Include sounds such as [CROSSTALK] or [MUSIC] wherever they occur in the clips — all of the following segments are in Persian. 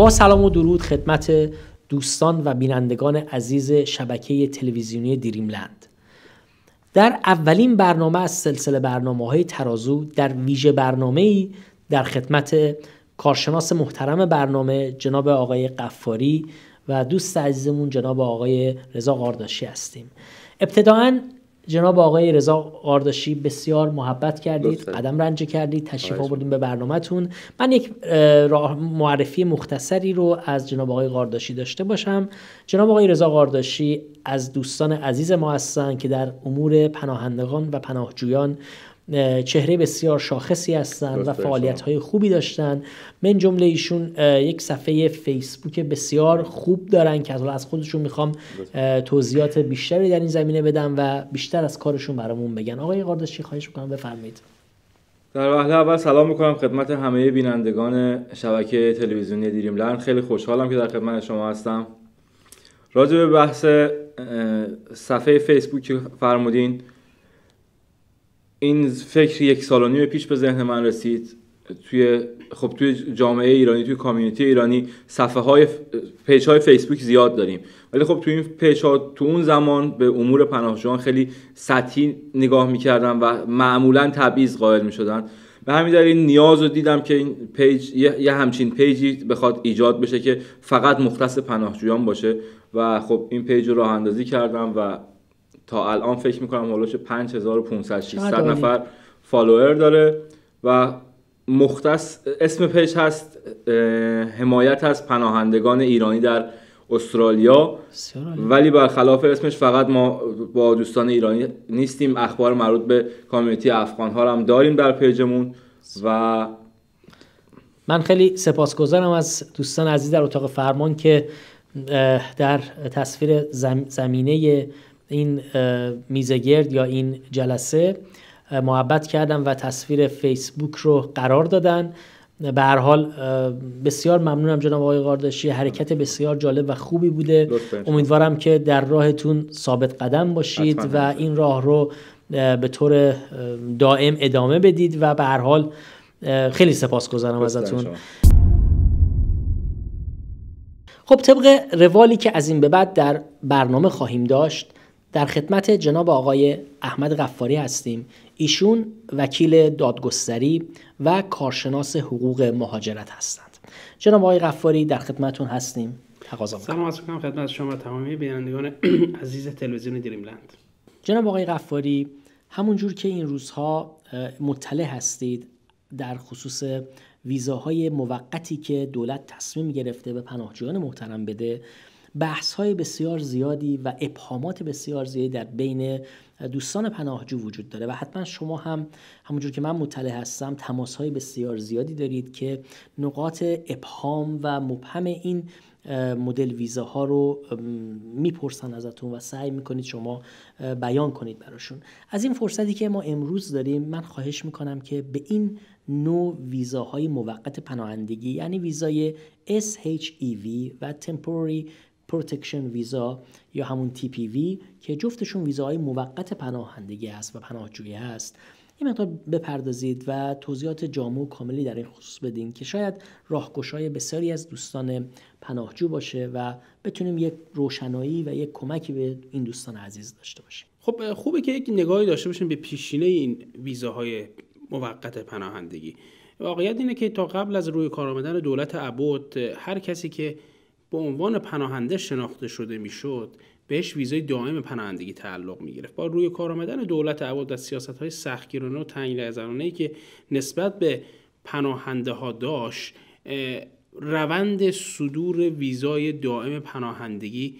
با سلام و درود خدمت دوستان و بینندگان عزیز شبکه تلویزیونی دریملند در اولین برنامه از سلسله برنامه های ترازو در ویژه برنامه ای در خدمت کارشناس محترم برنامه جناب آقای قفاری و دوست عزیزمون جناب آقای رضا قارداشی هستیم ابتداعا جناب آقای رضا قارداشی بسیار محبت کردید قدم رنج کردید تشریف آوردیم به برنامهتون من یک معرفی مختصری رو از جناب آقای قارداشی داشته باشم جناب آقای رضا قارداشی از دوستان عزیز ما هستند که در امور پناهندگان و پناهجویان چهره بسیار شاخصی هستند و فعالیت های خوبی داشتن من جمله ایشون یک صفحه فیسبوک بسیار خوب دارن که از خودشون میخوام توضیحات بیشتری در این زمینه بدم و بیشتر از کارشون برامون بگن آقای قاردشی خواهش میکنم بفرمایید در وهله اول سلام میکنم خدمت همه بینندگان شبکه تلویزیونی دیریم لرن خیلی خوشحالم که در خدمت شما هستم راجع به بحث صفحه فیسبوک فرمودین این فکر یک سال و نیم پیش به ذهن من رسید توی خب توی جامعه ایرانی توی کامیونیتی ایرانی صفحه های پیج های فیسبوک زیاد داریم ولی خب توی این پیج ها تو اون زمان به امور پناهجویان خیلی سطحی نگاه میکردن و معمولا تبعیض قائل میشدن به همین دلیل نیاز رو دیدم که این پیج یه همچین پیجی بخواد ایجاد بشه که فقط مختص پناهجویان باشه و خب این پیج رو راه اندازی کردم و تا الان فکر میکنم هلوش 5500 600 نفر فالوور داره و مختص اسم پیج هست حمایت از پناهندگان ایرانی در استرالیا ولی برخلاف اسمش فقط ما با دوستان ایرانی نیستیم اخبار مربوط به کامیونیتی افغان ها هم داریم در پیجمون و من خیلی سپاسگزارم از دوستان عزیز در اتاق فرمان که در تصویر زمینه این میزگرد یا این جلسه محبت کردن و تصویر فیسبوک رو قرار دادن به هر حال بسیار ممنونم جناب آقای قارداشی حرکت بسیار جالب و خوبی بوده امیدوارم که در راهتون ثابت قدم باشید و این راه رو به طور دائم ادامه بدید و به هر حال خیلی سپاسگزارم ازتون خب طبق روالی که از این به بعد در برنامه خواهیم داشت در خدمت جناب آقای احمد غفاری هستیم ایشون وکیل دادگستری و کارشناس حقوق مهاجرت هستند جناب آقای غفاری در خدمتون هستیم تقاضا سلام از خدمت شما تمامی بینندگان [CLEARS THROAT] عزیز تلویزیون دریملند جناب آقای غفاری جور که این روزها مطلع هستید در خصوص ویزاهای موقتی که دولت تصمیم گرفته به پناهجویان محترم بده بحث های بسیار زیادی و ابهامات بسیار زیادی در بین دوستان پناهجو وجود داره و حتما شما هم همونجور که من مطلع هستم تماس های بسیار زیادی دارید که نقاط ابهام و مبهم این مدل ویزاها رو میپرسن ازتون و سعی میکنید شما بیان کنید براشون از این فرصتی که ما امروز داریم من خواهش میکنم که به این نوع ویزاهای موقت پناهندگی یعنی ویزای SHEV و Temporary پروتکشن ویزا یا همون تی پی وی که جفتشون ویزاهای موقت پناهندگی است و پناهجویی است این مقدار بپردازید و توضیحات جامع و کاملی در این خصوص بدین که شاید راهگشای بسیاری از دوستان پناهجو باشه و بتونیم یک روشنایی و یک کمکی به این دوستان عزیز داشته باشیم خب خوبه که یک نگاهی داشته باشیم به پیشینه این ویزاهای موقت پناهندگی واقعیت اینه که تا قبل از روی کار آمدن دولت عبود هر کسی که به عنوان پناهنده شناخته شده میشد بهش ویزای دائم پناهندگی تعلق می گرفت با روی کار آمدن دولت عباد و سیاست های سختگیرانه و تنگ ای که نسبت به پناهنده ها داشت روند صدور ویزای دائم پناهندگی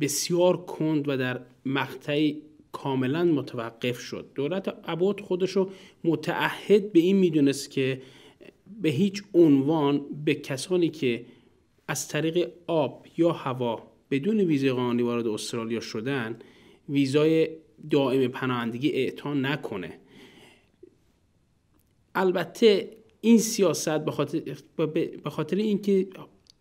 بسیار کند و در مقطعی کاملا متوقف شد دولت عباد خودشو متعهد به این میدونست که به هیچ عنوان به کسانی که از طریق آب یا هوا بدون ویزای قانونی وارد استرالیا شدن ویزای دائم پناهندگی اعطا نکنه البته این سیاست به خاطر, اینکه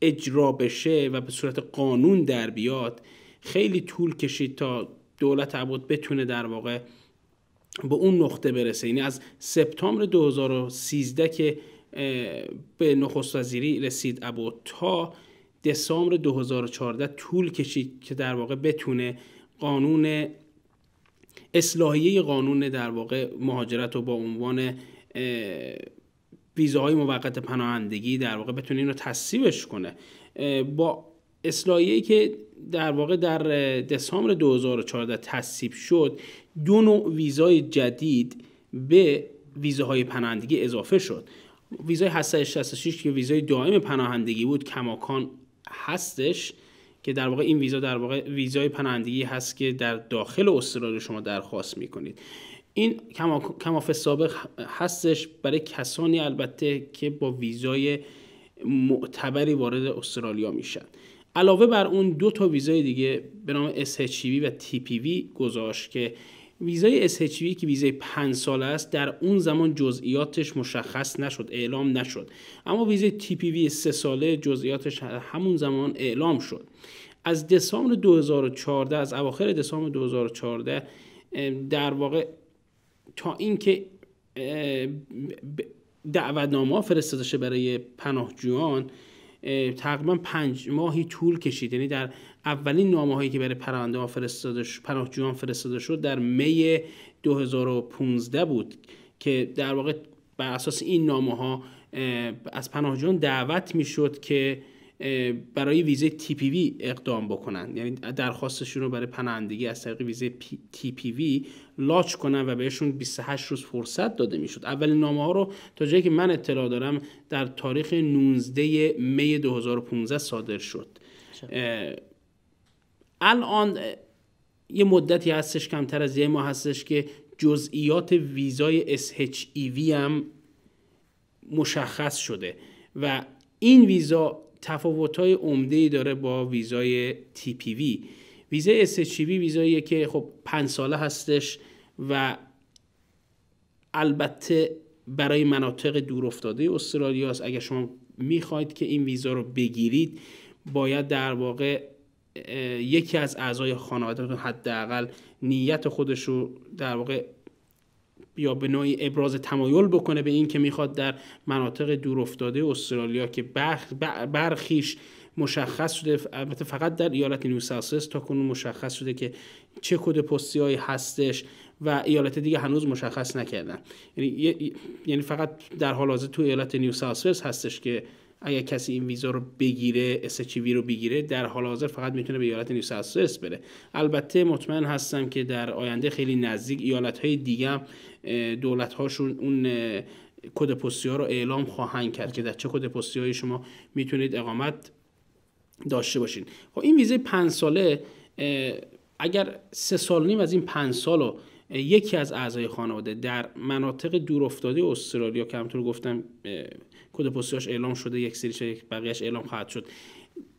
اجرا بشه و به صورت قانون در بیاد خیلی طول کشید تا دولت عبود بتونه در واقع به اون نقطه برسه یعنی از سپتامبر 2013 که به نخست وزیری رسید ابو تا دسامبر 2014 طول کشید که در واقع بتونه قانون اصلاحیه قانون در واقع مهاجرت رو با عنوان ویزاهای موقت پناهندگی در واقع بتونه این رو تصویبش کنه با اصلاحیه که در واقع در دسامبر 2014 تصویب شد دو نوع ویزای جدید به ویزاهای پناهندگی اضافه شد ویزای 766 که ویزای دائم پناهندگی بود کماکان هستش که در واقع این ویزا در واقع ویزای پناهندگی هست که در داخل استرالیا شما درخواست میکنید این کماف سابق هستش برای کسانی البته که با ویزای معتبری وارد استرالیا میشن علاوه بر اون دو تا ویزای دیگه به نام SHV e و TPV گذاشت که ویزای SHV e که ویزای پنج سال است در اون زمان جزئیاتش مشخص نشد اعلام نشد اما ویزای TPV سه ساله جزئیاتش همون زمان اعلام شد از دسامبر 2014 از اواخر دسامبر 2014 در واقع تا اینکه دعوتنامه فرستاده شده برای پناهجویان تقریبا پنج ماهی طول کشید یعنی در اولین نامه هایی که برای پرونده فرستاده پناهجویان فرستاده شد در می 2015 بود که در واقع بر اساس این نامه ها از پناهجویان دعوت شد که برای ویزه تی پی وی اقدام بکنن یعنی درخواستشون رو برای پناهندگی از طریق ویزه تی پی وی لاچ کنن و بهشون 28 روز فرصت داده میشد اولین نامه ها رو تا جایی که من اطلاع دارم در تاریخ 19 می 2015 صادر شد الان یه مدتی هستش کمتر از یه ماه هستش که جزئیات ویزای SHEV هم مشخص شده و این ویزا عمده ای داره با ویزای TPV ویزای SHEV ویزاییه که خب پنج ساله هستش و البته برای مناطق دور افتاده استرالیا است اگر شما میخواید که این ویزا رو بگیرید باید در واقع یکی از اعضای خانوادهتون حداقل نیت خودش رو در واقع یا به نوعی ابراز تمایل بکنه به این که میخواد در مناطق دور افتاده استرالیا که برخیش مشخص شده البته فقط در ایالت نیو تا کنون مشخص شده که چه کد پستی هایی هستش و ایالت دیگه هنوز مشخص نکردن یعنی, یعنی فقط در حال حاضر تو ایالت نیو هستش که اگر کسی این ویزا رو بگیره وی e رو بگیره در حال حاضر فقط میتونه به ایالت نیو بره البته مطمئن هستم که در آینده خیلی نزدیک ایالت های دیگه هم دولت هاشون اون کد پستی ها رو اعلام خواهند کرد که در چه کد پستی های شما میتونید اقامت داشته باشین خب این ویزای پنج ساله اگر سه سال نیم از این پنج سال رو یعنی یکی از اعضای خانواده در مناطق دورافتاده استرالیا که همطور گفتم کد پستیاش اعلام شده یک سری یک بقیهش اعلام خواهد شد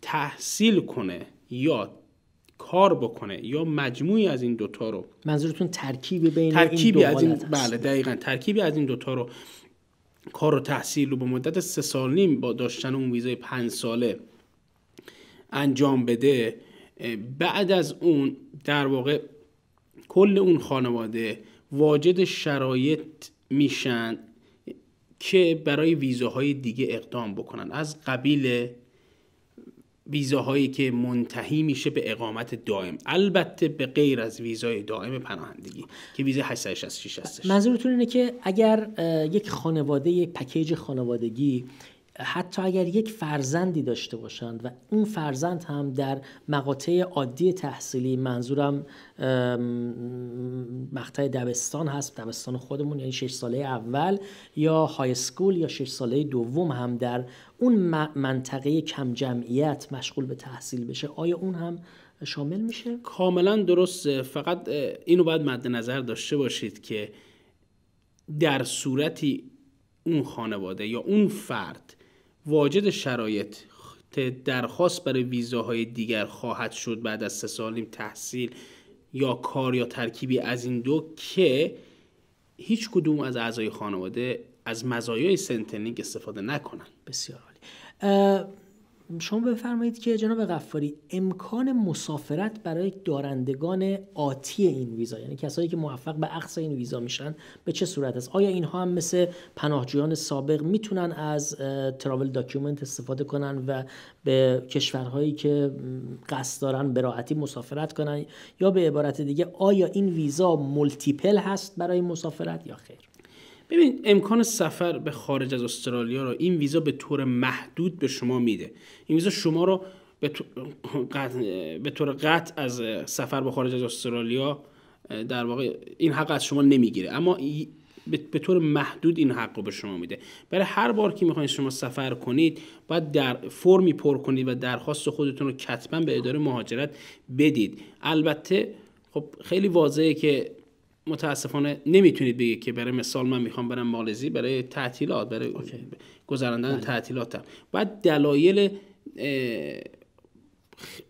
تحصیل کنه یا کار بکنه یا مجموعی از این دوتا رو منظورتون ترکیب بین ترکیبی این دو از این بله دقیقا ترکیبی از این دوتا رو کار و تحصیل رو به مدت سه سال نیم با داشتن اون ویزای پنج ساله انجام بده بعد از اون در واقع کل اون خانواده واجد شرایط میشن که برای ویزاهای دیگه اقدام بکنن از قبیل ویزاهایی که منتهی میشه به اقامت دائم البته به غیر از ویزای دائم پناهندگی که ویزه 866 هستش منظورتون اینه که اگر یک خانواده یک پکیج خانوادگی حتی اگر یک فرزندی داشته باشند و اون فرزند هم در مقاطع عادی تحصیلی منظورم مقطع دبستان هست دبستان خودمون یعنی شش ساله اول یا های سکول یا شش ساله دوم هم در اون منطقه کم جمعیت مشغول به تحصیل بشه آیا اون هم شامل میشه؟ کاملا درست فقط اینو باید مد نظر داشته باشید که در صورتی اون خانواده یا اون فرد واجد شرایط درخواست برای ویزاهای دیگر خواهد شد بعد از سه سال تحصیل یا کار یا ترکیبی از این دو که هیچ کدوم از اعضای خانواده از مزایای سنتنینگ استفاده نکنن بسیار عالی شما بفرمایید که جناب غفاری امکان مسافرت برای دارندگان آتی این ویزا یعنی کسایی که موفق به اخذ این ویزا میشن به چه صورت است آیا اینها هم مثل پناهجویان سابق میتونن از تراول داکیومنت استفاده کنن و به کشورهایی که قصد دارن به مسافرت کنن یا به عبارت دیگه آیا این ویزا ملتیپل هست برای مسافرت یا خیر ببین امکان سفر به خارج از استرالیا رو این ویزا به طور محدود به شما میده این ویزا شما رو به طور قطع از سفر به خارج از استرالیا در واقع این حق از شما نمیگیره اما به طور محدود این حق رو به شما میده برای هر بار که میخواین شما سفر کنید باید در فرمی پر کنید و درخواست خودتون رو کتبا به اداره مهاجرت بدید البته خب خیلی واضحه که متاسفانه نمیتونید بگید که برای مثال من میخوام برم مالزی برای تعطیلات برای گذراندن بله. تعطیلاتم و دلایل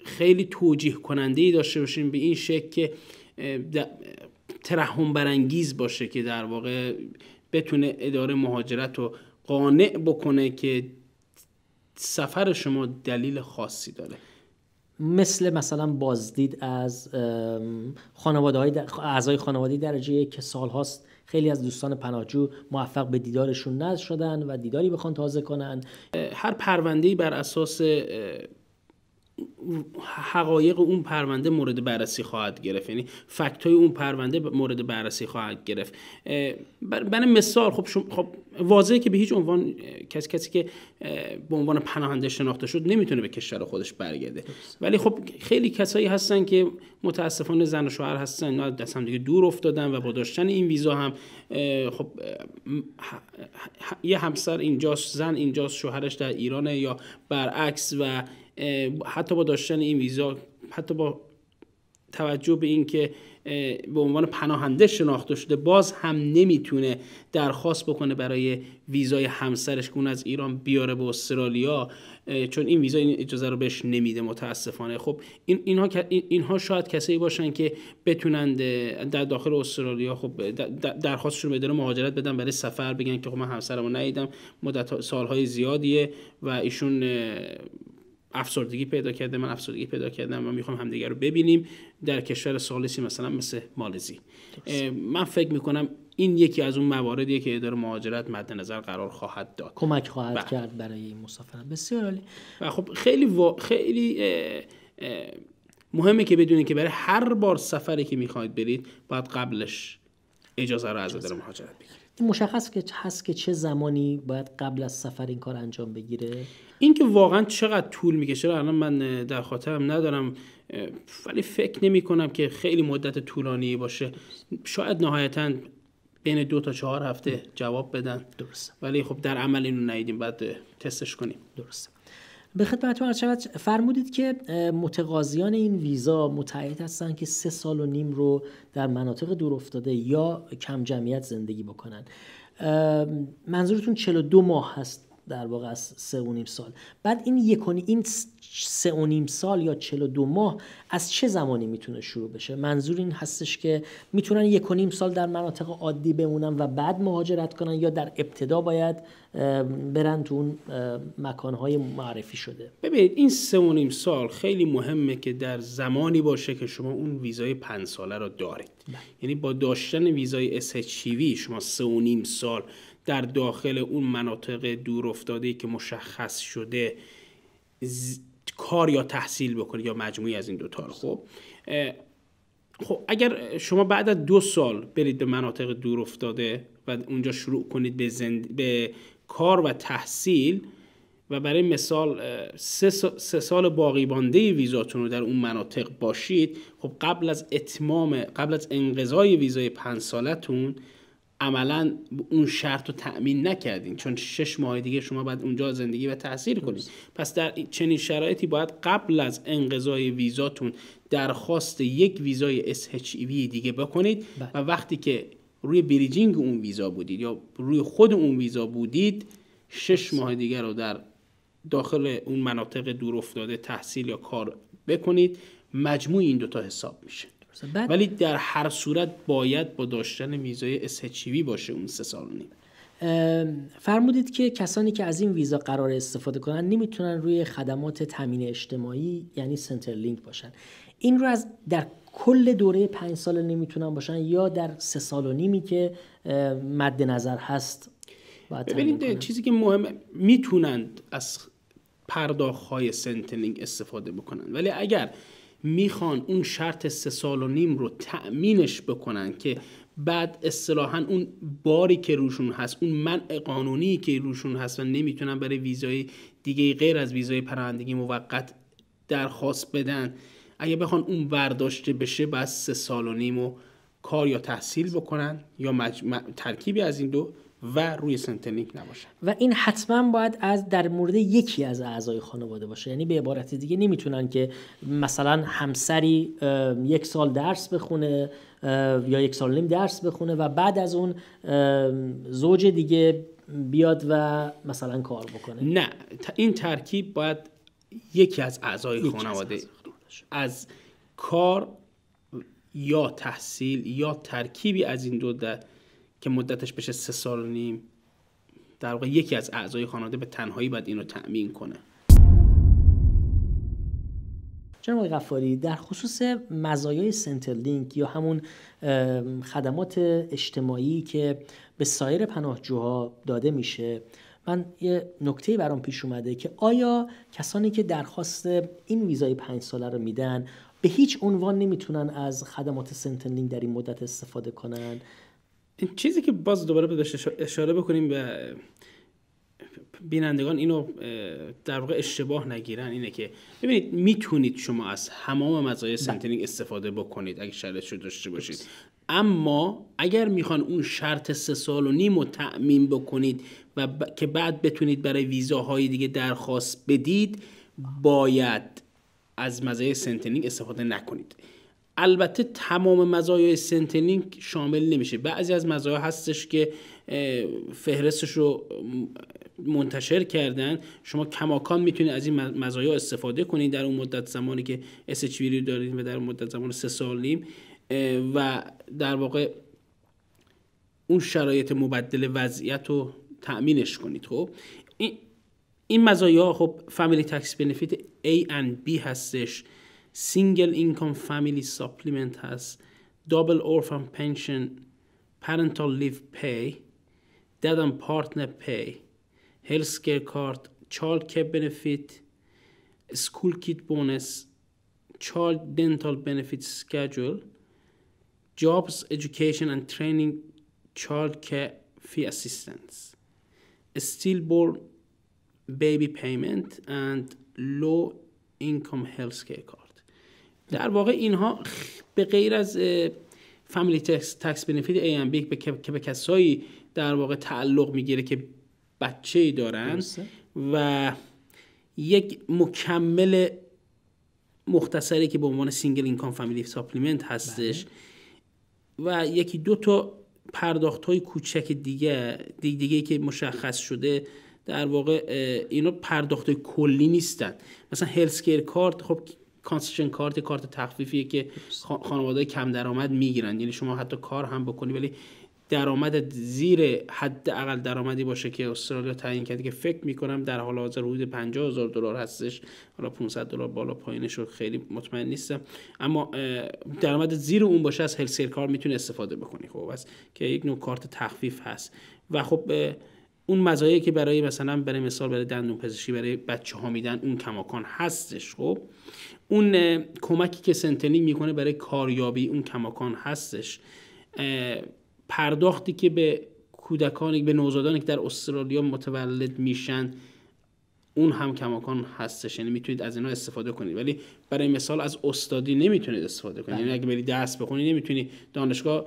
خیلی توجیه کننده ای داشته باشیم به این شکل که ترحم برانگیز باشه که در واقع بتونه اداره مهاجرت رو قانع بکنه که سفر شما دلیل خاصی داره مثل مثلا بازدید از خانواده های اعضای خانواده درجه که سالهاست خیلی از دوستان پناهجو موفق به دیدارشون شدن و دیداری بخوان تازه کنن هر پرونده بر اساس حقایق اون پرونده مورد بررسی خواهد گرفت یعنی فکت های اون پرونده مورد بررسی خواهد گرفت برای مثال خب, شم خب واضحه که به هیچ عنوان کسی کسی که به عنوان پناهنده شناخته شد نمیتونه به کشور خودش برگرده ولی خب خیلی کسایی هستن که متاسفانه زن و شوهر هستن اینا دست هم دیگه دور افتادن و با داشتن این ویزا هم خب یه همسر اینجاست زن اینجاست شوهرش در ایرانه یا برعکس و حتی با داشتن این ویزا حتی با توجه به اینکه به عنوان پناهنده شناخته شده باز هم نمیتونه درخواست بکنه برای ویزای همسرش که اون از ایران بیاره به استرالیا چون این ویزا این اجازه رو بهش نمیده متاسفانه خب این اینها شاید کسایی باشن که بتونند در داخل استرالیا خب درخواستشون بدن مهاجرت بدن برای سفر بگن که خب من همسرمو ندیدم مدت سالهای زیادیه و ایشون افسردگی پیدا کرده من افسردگی پیدا کردم و میخوام همدیگر رو ببینیم در کشور سالسی مثلا مثل مالزی من فکر میکنم این یکی از اون مواردیه که اداره مهاجرت مد نظر قرار خواهد داد کمک خواهد بله. کرد برای مسافران بسیار عالی و خب خیلی خیلی مهمه که بدونید که برای هر بار سفری که میخواید برید باید قبلش اجازه رو از اداره مهاجرت بگیرید مشخص که هست که چه زمانی باید قبل از سفر این کار انجام بگیره اینکه واقعا چقدر طول میکشه الان من در خاطرم ندارم ولی فکر نمی کنم که خیلی مدت طولانی باشه شاید نهایتا بین دو تا چهار هفته جواب بدن درست ولی خب در عمل اینو ندیدیم بعد تستش کنیم درسته به خدمتتون عرض شود فرمودید که متقاضیان این ویزا متعهد هستند که سه سال و نیم رو در مناطق دور افتاده یا کم جمعیت زندگی بکنن منظورتون 42 ماه هست در واقع از سه و نیم سال بعد این یک این سه و نیم سال یا چل و دو ماه از چه زمانی میتونه شروع بشه منظور این هستش که میتونن یک و نیم سال در مناطق عادی بمونن و بعد مهاجرت کنن یا در ابتدا باید برن تو اون مکانهای معرفی شده ببینید این سه و نیم سال خیلی مهمه که در زمانی باشه که شما اون ویزای پنج ساله رو دارید بله. یعنی با داشتن ویزای SHV شما سه و نیم سال در داخل اون مناطق دور افتاده که مشخص شده کار یا تحصیل بکنه یا مجموعی از این دوتا رو خب خب اگر شما بعد از دو سال برید به مناطق دور افتاده و اونجا شروع کنید به, به کار و تحصیل و برای مثال سه, سال باقی بانده ویزاتون رو در اون مناطق باشید خب قبل از اتمام قبل از انقضای ویزای پنج سالتون عملا اون شرط رو تأمین نکردین چون شش ماه دیگه شما باید اونجا زندگی و تحصیل کنید پس در چنین شرایطی باید قبل از انقضای ویزاتون درخواست یک ویزای SHEV دیگه بکنید بله. و وقتی که روی بریجینگ اون ویزا بودید یا روی خود اون ویزا بودید شش ماه دیگه رو در داخل اون مناطق دور افتاده تحصیل یا کار بکنید مجموع این دوتا حساب میشه بعد... ولی در هر صورت باید با داشتن ویزای SHV e باشه اون سه سال نیم فرمودید که کسانی که از این ویزا قرار استفاده کنن نمیتونن روی خدمات تامین اجتماعی یعنی سنتر لینک باشن این رو از در کل دوره پنج سال نمیتونن باشن یا در سه سال و نیمی که مد نظر هست ببینید چیزی که مهم میتونند از پرداخت های لینک استفاده بکنن ولی اگر میخوان اون شرط سه سال و نیم رو تأمینش بکنن که بعد اصطلاحا اون باری که روشون هست اون منع قانونی که روشون هست و نمیتونن برای ویزای دیگه غیر از ویزای پرندگی موقت درخواست بدن اگه بخوان اون برداشته بشه بعد سه سال و نیم و کار یا تحصیل بکنن یا ترکیبی از این دو و روی سنتنینگ نباشه و این حتما باید از در مورد یکی از اعضای خانواده باشه یعنی به عبارت دیگه نمیتونن که مثلا همسری یک سال درس بخونه یا یک سال نیم درس بخونه و بعد از اون زوج دیگه بیاد و مثلا کار بکنه نه این ترکیب باید یکی از اعضای خانواده از, کار یا تحصیل یا ترکیبی از این دو در که مدتش بشه سه سال و نیم در واقع یکی از اعضای خانواده به تنهایی باید این رو تأمین کنه جناب غفاری در خصوص مزایای سنتر لینک یا همون خدمات اجتماعی که به سایر پناهجوها داده میشه من یه نکته برام پیش اومده که آیا کسانی که درخواست این ویزای پنج ساله رو میدن به هیچ عنوان نمیتونن از خدمات سنتر لینک در این مدت استفاده کنن این چیزی که باز دوباره بهش اشاره بکنیم به بینندگان اینو در واقع اشتباه نگیرن اینه که ببینید میتونید شما از تمام مزایای بله. سنتینگ استفاده بکنید اگه شرطش رو داشته باشید اما اگر میخوان اون شرط سه سال و نیم رو بکنید و که بعد بتونید برای ویزاهای دیگه درخواست بدید باید از مزایای سنتینگ استفاده نکنید البته تمام مزایای سنتلینک شامل نمیشه بعضی از مزایا هستش که فهرستش رو منتشر کردن شما کماکان میتونید از این مزایا استفاده کنید در اون مدت زمانی که SHV رو دارید و در مدت زمان سه سال و در واقع اون شرایط مبدل وضعیت رو تأمینش کنید خب این این مزایا خب فامیلی تکس بنفیت A and B هستش single income family supplement has double orphan pension parental leave pay dad and partner pay health care card child care benefit school kit bonus child dental benefit schedule jobs education and training child care fee assistance stillborn baby payment and low income health care card در واقع اینها به غیر از فامیلی تکس تکس بنفیت ای ام بی که به کسایی در واقع تعلق میگیره که بچه ای دارن و یک مکمل مختصری که به عنوان سینگل اینکام فامیلی ساپلیمنت هستش بله. و یکی دو تا پرداخت های کوچک دیگه دیگه, که مشخص شده در واقع اینا پرداخت کلی نیستن مثلا هلسکیر کارت خب کانسشن کارت کارت تخفیفیه که خانواده کم درآمد میگیرن یعنی شما حتی کار هم بکنی ولی درآمد زیر حداقل درآمدی باشه که استرالیا تعیین کرده که فکر میکنم در حال حاضر حدود 50000 دلار هستش حالا 500 دلار بالا پایینش رو خیلی مطمئن نیستم اما درآمد زیر اون باشه از هلسر کار میتونه استفاده بکنی خب که یک نوع کارت تخفیف هست و خب اون مزایایی که برای مثلا برای مثال برای دندون پزشکی برای بچه ها میدن اون کماکان هستش خب اون کمکی که سنتنی میکنه برای کاریابی اون کماکان هستش پرداختی که به کودکانی به نوزادانی که در استرالیا متولد میشن اون هم کماکان هستش یعنی میتونید از اینا استفاده کنید ولی برای مثال از استادی نمیتونید استفاده کنید بله. یعنی اگه بری درس بخونی نمیتونی دانشگاه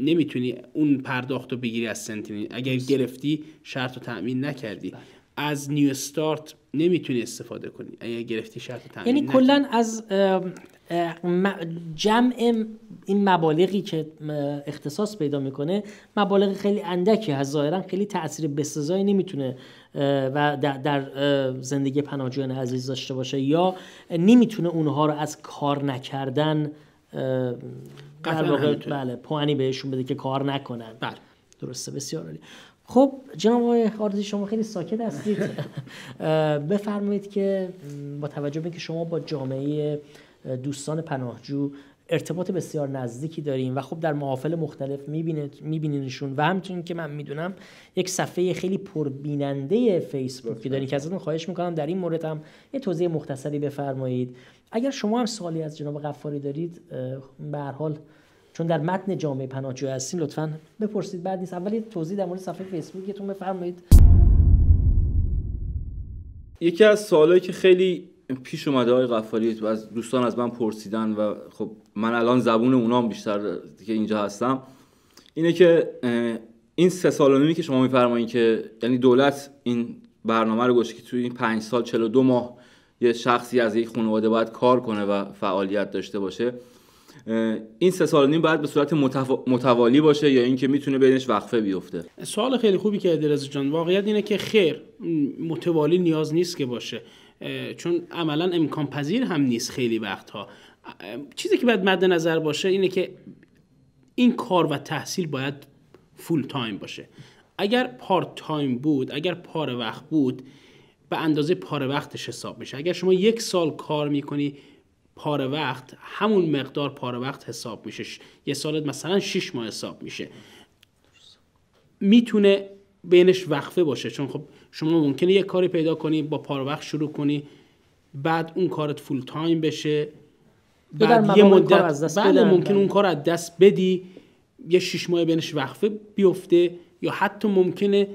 نمیتونی اون پرداخت رو بگیری از سنتینل اگر گرفتی شرط رو تأمین نکردی از نیو استارت نمیتونی استفاده کنی اگر گرفتی شرط رو تأمین یعنی کلا از جمع این مبالغی که اختصاص پیدا میکنه مبالغ خیلی اندکی هست ظاهرا خیلی تاثیر بسزایی نمیتونه و در زندگی پناهجویان عزیز داشته باشه یا نمیتونه اونها رو از کار نکردن در واقع بله پوانی بهشون بده که کار نکنن بله درسته بسیار عالی خب جناب آقای آرزی شما خیلی ساکت هستید [LAUGHS] بفرمایید که با توجه به اینکه شما با جامعه دوستان پناهجو ارتباط بسیار نزدیکی داریم و خب در محافل مختلف میبینینشون و همچنین که من میدونم یک صفحه خیلی پربیننده فیسبوکی دارین که ازتون خواهش میکنم در این مورد هم یه توضیح مختصری بفرمایید اگر شما هم سوالی از جناب غفاری دارید به حال چون در متن جامعه پناهجوی هستیم لطفا بپرسید بعد نیست اولی توضیح در مورد صفحه فیسبوکتون بفرمایید یکی از سوالایی که خیلی پیش اومده های قفاری و از دوستان از من پرسیدن و خب من الان زبون اونام بیشتر که اینجا هستم اینه که این سه سال که شما میفرمایید که یعنی دولت این برنامه رو گوشه که توی این پنج سال دو ماه یه شخصی از یک خانواده باید کار کنه و فعالیت داشته باشه این سه سال نیم باید به صورت متوالی باشه یا اینکه میتونه بینش وقفه بیفته سوال خیلی خوبی که ادرز جان واقعیت اینه که خیر متوالی نیاز نیست که باشه چون عملا امکان پذیر هم نیست خیلی وقتها چیزی که باید مد نظر باشه اینه که این کار و تحصیل باید فول تایم باشه اگر پارت تایم بود اگر پار وقت بود به اندازه پار وقتش حساب میشه اگر شما یک سال کار میکنی پار وقت همون مقدار پار وقت حساب میشه یه سالت مثلا 6 ماه حساب میشه میتونه بینش وقفه باشه چون خب شما ممکنه یه کاری پیدا کنی با وقت شروع کنی بعد اون کارت فول تایم بشه بعد یه مدت از دست بله، ممکن بله. اون کار از دست بدی یه شش ماه بینش وقفه بیفته یا حتی ممکنه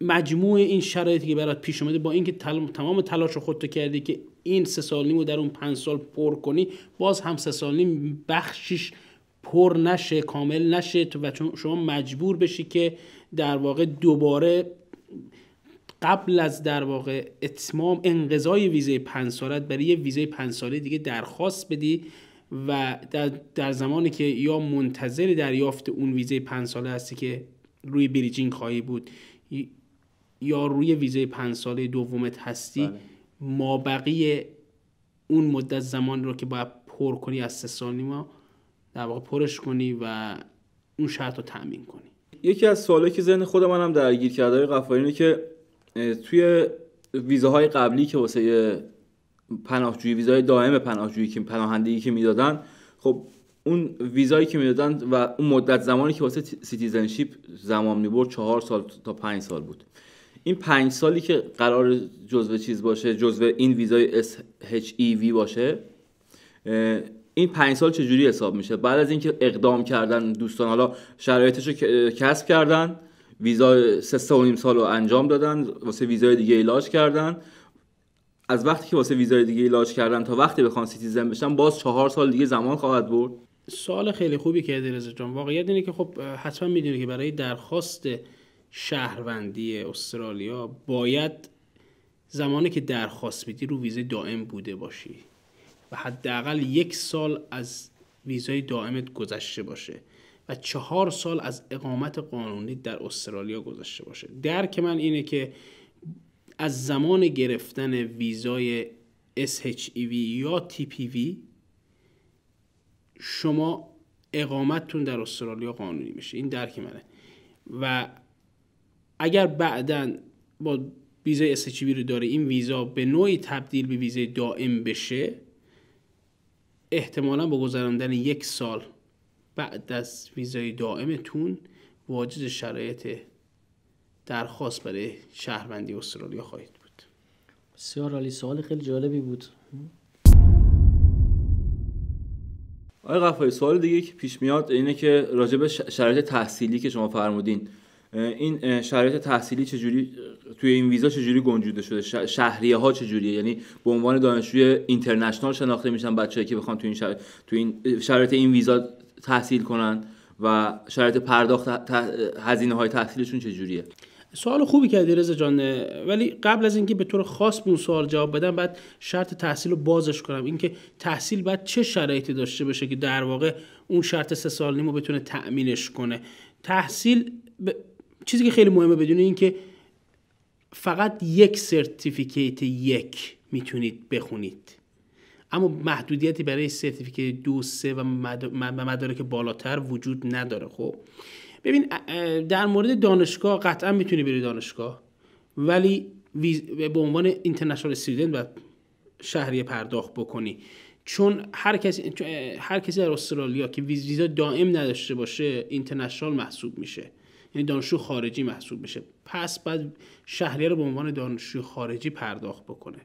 مجموع این شرایطی که برات پیش اومده با اینکه تمام تلاش رو کردی که این سه سال رو در اون پنج سال پر کنی باز هم سه سال نیم بخشش پر نشه کامل نشه و شما مجبور بشی که در واقع دوباره قبل از در واقع اتمام انقضای ویزه پنج سالت برای یه ویزه پنج ساله دیگه درخواست بدی و در, در زمانی که یا منتظر دریافت اون ویزه پنج ساله هستی که روی بریجینگ خواهی بود یا روی ویزه پنج ساله دومت هستی بله. ما مابقی اون مدت زمان رو که باید پر کنی از سه سال نیما در واقع پرش کنی و اون شرط رو تأمین کنی یکی از سوالایی که ذهن خود منم درگیر کرده که توی ویزاهای قبلی که واسه پناهجویی ویزای دائم پناهجویی که پناهندگی که میدادن خب اون ویزایی که میدادن و اون مدت زمانی که واسه سیتیزنشیپ زمان میبرد چهار سال تا پنج سال بود این پنج سالی که قرار جزو چیز باشه جزو این ویزای وی e باشه این پنج سال چجوری حساب میشه بعد از اینکه اقدام کردن دوستان حالا شرایطش رو کسب کردن ویزا سه سال و نیم سال رو انجام دادن واسه ویزای دیگه علاج کردن از وقتی که واسه ویزای دیگه علاج کردن تا وقتی بخوان سیتیزن بشن باز چهار سال دیگه زمان خواهد برد سوال خیلی خوبی که رضا جان واقعیت اینه که خب حتما میدونی که برای درخواست شهروندی استرالیا باید زمانی که درخواست میدی رو ویزای دائم بوده باشی و حداقل یک سال از ویزای دائمت گذشته باشه و چهار سال از اقامت قانونی در استرالیا گذشته باشه درک من اینه که از زمان گرفتن ویزای SHEV یا TPV شما اقامتتون در استرالیا قانونی میشه این درک منه و اگر بعدا با ویزای SHEV رو داره این ویزا به نوعی تبدیل به ویزای دائم بشه احتمالا با گذراندن یک سال بعد از ویزای دائمتون واجد شرایط درخواست برای شهروندی استرالیا خواهید بود بسیار عالی سوال خیلی جالبی بود آقای قفایی سوال دیگه که پیش میاد اینه که راجب شرایط تحصیلی که شما فرمودین این شرایط تحصیلی چجوری توی این ویزا چجوری گنجوده شده شهریه ها چجوریه یعنی به عنوان دانشجوی اینترنشنال شناخته میشن بچه‌ای که بخوان توی این شرایط توی این شرایط این ویزا تحصیل کنن و شرایط پرداخت هزینه های تحصیلشون چجوریه سوال خوبی کردی رضا جان ولی قبل از اینکه به طور خاص به اون سوال جواب بدم بعد شرط تحصیل رو بازش کنم اینکه تحصیل بعد چه شرایطی داشته باشه که در واقع اون شرط سه سال نیمو بتونه تأمینش کنه تحصیل ب... چیزی که خیلی مهمه بدونه اینکه فقط یک سرتیفیکیت یک میتونید بخونید اما محدودیتی برای سرتیفیکه دو سه و مدارک بالاتر وجود نداره خب ببین در مورد دانشگاه قطعا میتونی بری دانشگاه ولی به عنوان اینترنشنال استودنت و شهریه پرداخت بکنی چون هر کسی هر کسی در استرالیا که ویزا دائم نداشته باشه اینترنشنال محسوب میشه یعنی دانشجو خارجی محسوب میشه پس بعد شهریه رو به عنوان دانشجو خارجی پرداخت بکنه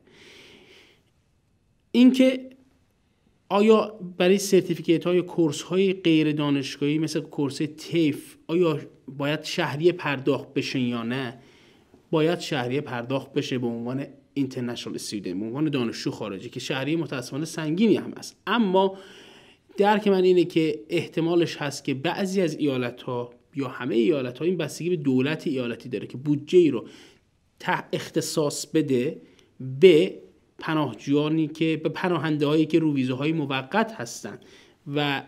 اینکه آیا برای سرتیفیکیت های کورس های غیر دانشگاهی مثل کورس تیف آیا باید شهریه پرداخت بشه یا نه باید شهریه پرداخت بشه به عنوان اینترنشنال استودنت به عنوان دانشجو خارجی که شهریه متاسفانه سنگینی هم است اما درک من اینه که احتمالش هست که بعضی از ایالت ها یا همه ایالت ها این بستگی به دولت ایالتی داره که بودجه ای رو تحت اختصاص بده به پناهجویانی که به پناهنده هایی که رویزه های موقت هستن و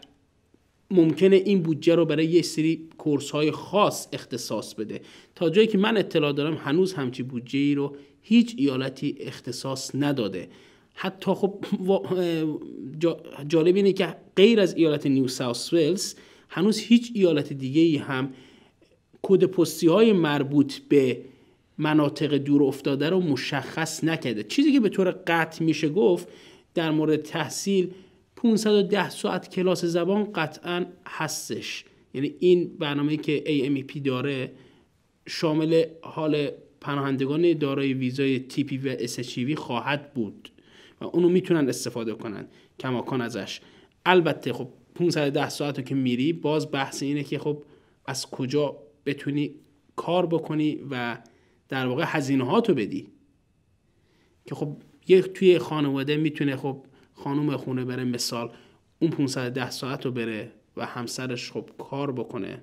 ممکنه این بودجه رو برای یه سری کورس های خاص اختصاص بده تا جایی که من اطلاع دارم هنوز همچی بودجه ای رو هیچ ایالتی اختصاص نداده حتی خب جالب اینه که غیر از ایالت نیو ساوس ویلز هنوز هیچ ایالت دیگه ای هم کد پستی های مربوط به مناطق دور افتاده رو مشخص نکرده چیزی که به طور قطع میشه گفت در مورد تحصیل 510 ساعت کلاس زبان قطعا هستش یعنی این برنامه که AMEP داره شامل حال پناهندگان دارای ویزای تیپی و اسچیوی خواهد بود و اونو میتونن استفاده کنن کماکان ازش البته خب 510 ساعت رو که میری باز بحث اینه که خب از کجا بتونی کار بکنی و در واقع هزینه ها بدی که خب یک توی خانواده میتونه خب خانم خونه بره مثال اون 510 ساعت رو بره و همسرش خب کار بکنه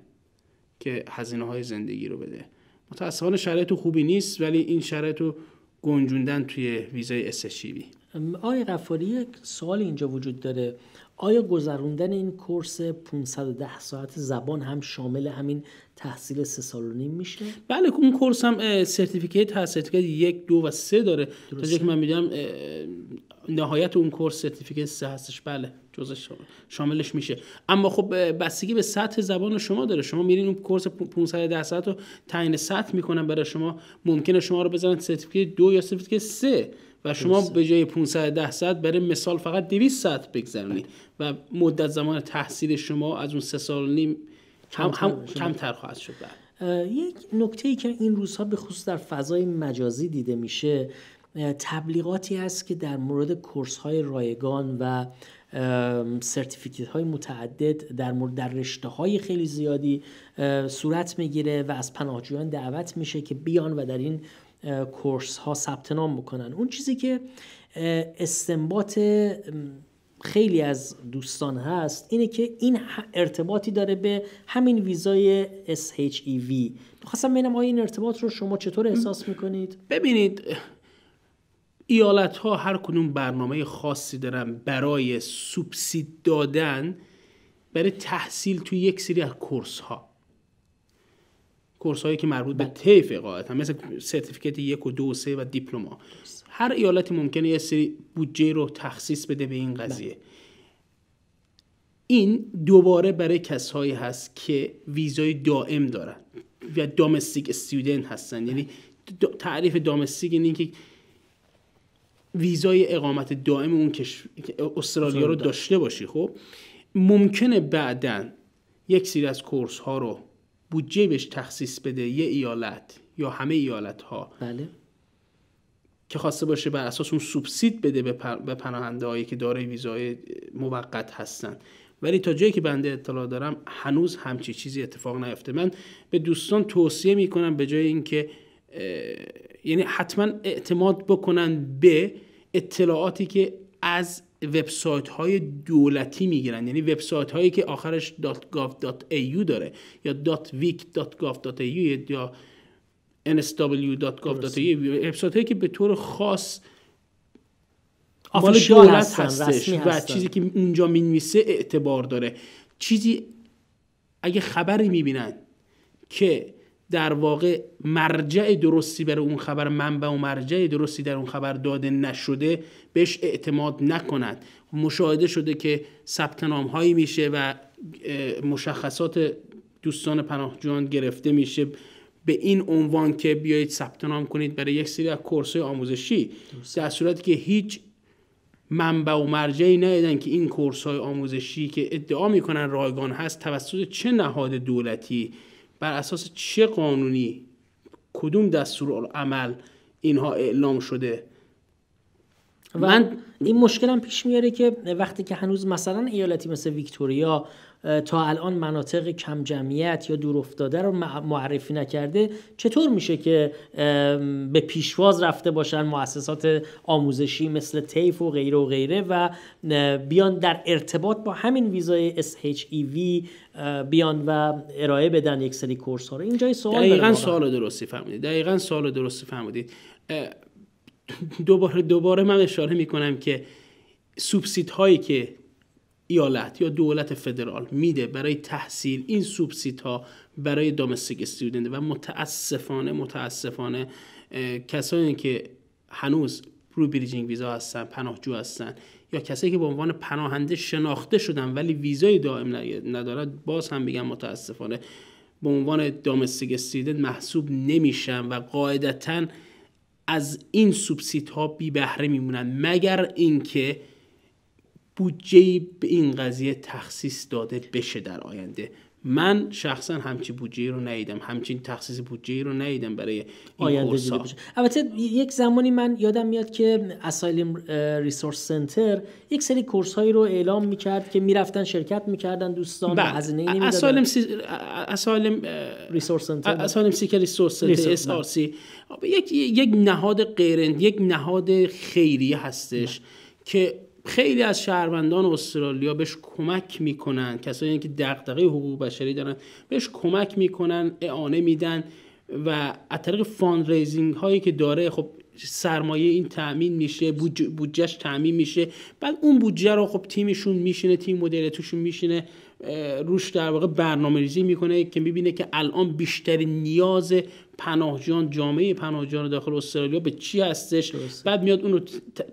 که هزینه های زندگی رو بده متاسفانه شرایط خوبی نیست ولی این شرایط رو گنجوندن توی ویزای اسشیوی آقای قفاری یک سوال اینجا وجود داره آیا گذروندن این کورس 510 ساعت زبان هم شامل همین تحصیل سه سال و نیم میشه بله اون کورس هم سرتیفیکیت هست سرتیفیکیت یک دو و سه داره تا جایی که من میدونم نهایت اون کورس سرتیفیکیت سه هستش بله جزء شاملش میشه اما خب بستگی به سطح زبان شما داره شما میرین اون کورس 500 درصد رو تعیین سطح میکنن برای شما ممکنه شما رو بزنن سرتیفیکیت دو یا سرتیفیکیت سه و شما به جای 500 درصد برای مثال فقط 200 ساعت بگذرونید بله. و مدت زمان تحصیل شما از اون سه سال نیم کمتر, هم کمتر خواهد شد بله. یک نکته ای که این روزها به خصوص در فضای مجازی دیده میشه تبلیغاتی است که در مورد کورس های رایگان و سرتیفیکیت های متعدد در مورد در رشته های خیلی زیادی صورت میگیره و از پناهجویان دعوت میشه که بیان و در این کورس ها ثبت نام بکنن اون چیزی که استنباط خیلی از دوستان هست اینه که این ارتباطی داره به همین ویزای SHEV میخواستم ببینم آیا این ارتباط رو شما چطور احساس میکنید؟ ببینید ایالت ها هر کنون برنامه خاصی دارن برای سوبسید دادن برای تحصیل توی یک سری از کورس ها کورس هایی که مربوط به بله. طیف قاعدت هم مثل سرتیفیکت یک و دو و سه و دیپلوما هر ایالتی ممکنه یه سری بودجه رو تخصیص بده به این قضیه این دوباره برای کسهایی هست که ویزای دائم دارن و دامستیک استودنت هستن یعنی تعریف دامستیک یعنی اینکه ویزای اقامت دائم اون کشور استرالیا رو داشته باشی خب ممکنه بعدا یک سری از کورس ها رو بودجه بهش تخصیص بده یه ایالت یا همه ایالت ها بله. که خواسته باشه بر اساس اون سوبسید بده به, پناهنده هایی که دارای ویزای موقت هستن ولی تا جایی که بنده اطلاع دارم هنوز همچی چیزی اتفاق نیفته من به دوستان توصیه میکنم به جای اینکه یعنی حتما اعتماد بکنن به اطلاعاتی که از وبسایت های دولتی میگیرن یعنی وبسایت هایی که آخرش .gov.au داره یا .vic.gov.au یا nsw.gov.au وبسایت هایی که به طور خاص مال دولت هستش و چیزی که اونجا مینویسه اعتبار داره چیزی اگه خبری میبینن که در واقع مرجع درستی برای اون خبر منبع و مرجع درستی در اون خبر داده نشده بهش اعتماد نکنند مشاهده شده که ثبت نام هایی میشه و مشخصات دوستان پناهجویان گرفته میشه به این عنوان که بیایید ثبت نام کنید برای یک سری از کورس‌های آموزشی در صورتی که هیچ منبع و مرجعی ندیدن که این کورس های آموزشی که ادعا میکنن رایگان هست توسط چه نهاد دولتی بر اساس چه قانونی کدوم دستور عمل اینها اعلام شده و این مشکل هم پیش میاره که وقتی که هنوز مثلا ایالتی مثل ویکتوریا تا الان مناطق کم جمعیت یا دور افتاده رو معرفی نکرده چطور میشه که به پیشواز رفته باشن مؤسسات آموزشی مثل تیف و غیره و غیره و بیان در ارتباط با همین ویزای SHEV بیان و ارائه بدن یک سری کورس ها رو اینجای سوال دقیقا سوال درستی فهمیدید دقیقا سوال درستی فهمیدید دوباره دوباره من اشاره میکنم که سوبسید هایی که ایالت یا دولت فدرال میده برای تحصیل این ها برای دامستیک استودنت و متاسفانه متاسفانه کسانی که هنوز رو بریجینگ ویزا هستن پناهجو هستن یا کسایی که به عنوان پناهنده شناخته شدن ولی ویزای دائم ندارد باز هم بگم متاسفانه به عنوان دامستیک استودنت محسوب نمیشن و قاعدتا از این ها بی بهره میمونن مگر اینکه بودجه به این قضیه تخصیص داده بشه در آینده من شخصا همچین بودجه رو ندیدم همچین تخصیص بودجه رو ندیدم برای این آینده البته یک زمانی من یادم میاد که اسایلم ریسورس سنتر یک سری کورس هایی رو اعلام میکرد که میرفتن شرکت میکردن دوستان بله. هزینه نمیدادن اسایلم سی... اسایلم ریسورس سنتر اسایلم سیکر ریسورس سنتر اس یک یک نهاد غیر یک نهاد خیریه هستش بله. که خیلی از شهروندان استرالیا بهش کمک میکنن کسایی که دغدغه حقوق بشری دارن بهش کمک میکنن اعانه میدن و از طریق فاند هایی که داره خب سرمایه این تامین میشه بودجهش تامین میشه بعد اون بودجه رو خب تیمشون میشینه تیم مدیر توشون میشینه روش در واقع برنامه ریزی میکنه که میبینه که الان بیشترین نیاز پناهجویان جامعه پناهجویان داخل استرالیا به چی هستش بعد میاد اونو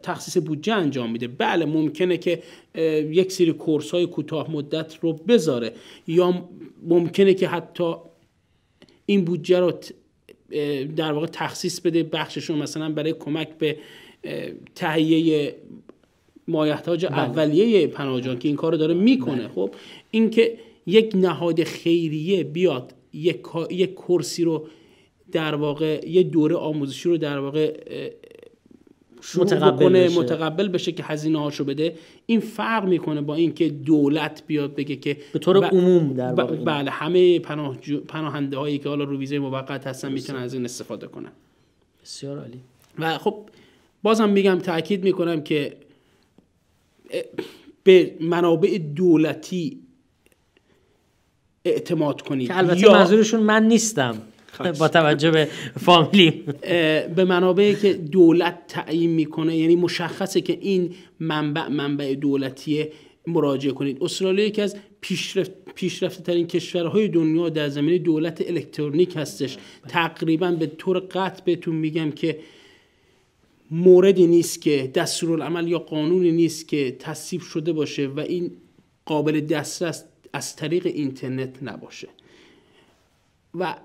تخصیص بودجه انجام میده بله ممکنه که یک سری کورس های کوتاه مدت رو بذاره یا ممکنه که حتی این بودجه رو در واقع تخصیص بده بخششون مثلا برای کمک به تهیه مایحتاج بله. اولیه پناهجویان که این کار رو داره بله. میکنه بله. خب اینکه یک نهاد خیریه بیاد یک, یک رو در واقع یه دوره آموزشی رو در واقع متقبل بشه. متقبل بشه که هزینه هاشو بده این فرق میکنه با اینکه دولت بیاد بگه که به طور عموم در بله همه پناه پناهنده هایی که حالا رو ویزای موقت هستن میتونن از این استفاده کنن بسیار عالی و خب بازم میگم تاکید میکنم که به منابع دولتی اعتماد کنید که البته منظورشون من نیستم با توجه به فامیلی به منابعی که دولت تعیین میکنه یعنی مشخصه که این منبع منبع دولتیه مراجعه کنید استرالیا یکی از پیشرفت پیشرفته ترین کشورهای دنیا در زمینه دولت الکترونیک هستش تقریبا به طور قطع بهتون میگم که موردی نیست که دستورالعمل یا قانونی نیست که تصیب شده باشه و این قابل دسترس از طریق اینترنت نباشه و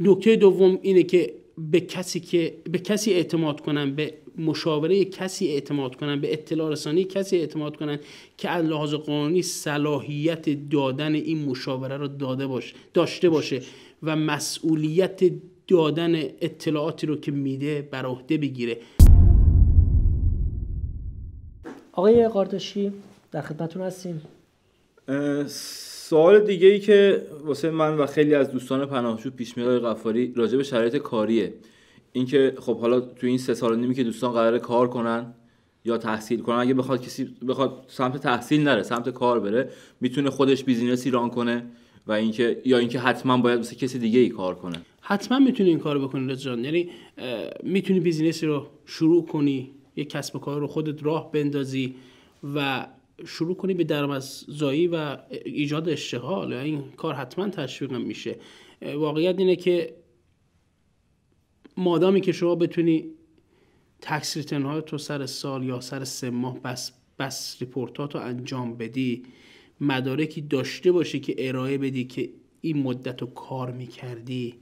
نکته دوم اینه که به کسی که به کسی اعتماد کنن به مشاوره کسی اعتماد کنن به اطلاع رسانی کسی اعتماد کنن که از لحاظ قانونی صلاحیت دادن این مشاوره رو داده باش داشته باشه و مسئولیت دادن اطلاعاتی رو که میده بر عهده بگیره آقای قارتشی در خدمتتون هستیم سوال دیگه ای که واسه من و خیلی از دوستان پناهجو پیش میاد قفاری راجع به شرایط کاریه اینکه خب حالا تو این سه سال نیمی که دوستان قراره کار کنن یا تحصیل کنن اگه بخواد کسی بخواد سمت تحصیل نره سمت کار بره میتونه خودش بیزینسی ران کنه و اینکه یا اینکه حتما باید واسه کسی دیگه ای کار کنه حتما میتونی این کار بکنه رضا یعنی میتونی بیزینسی رو شروع کنی یک کسب و کار رو خودت راه بندازی و شروع کنی به درمزایی و ایجاد اشتغال این کار حتما تشویق میشه واقعیت اینه که مادامی که شما بتونی تکس ریتن های تو سر سال یا سر سه ماه بس بس ریپورتات رو انجام بدی مدارکی داشته باشی که ارائه بدی که این مدت رو کار میکردی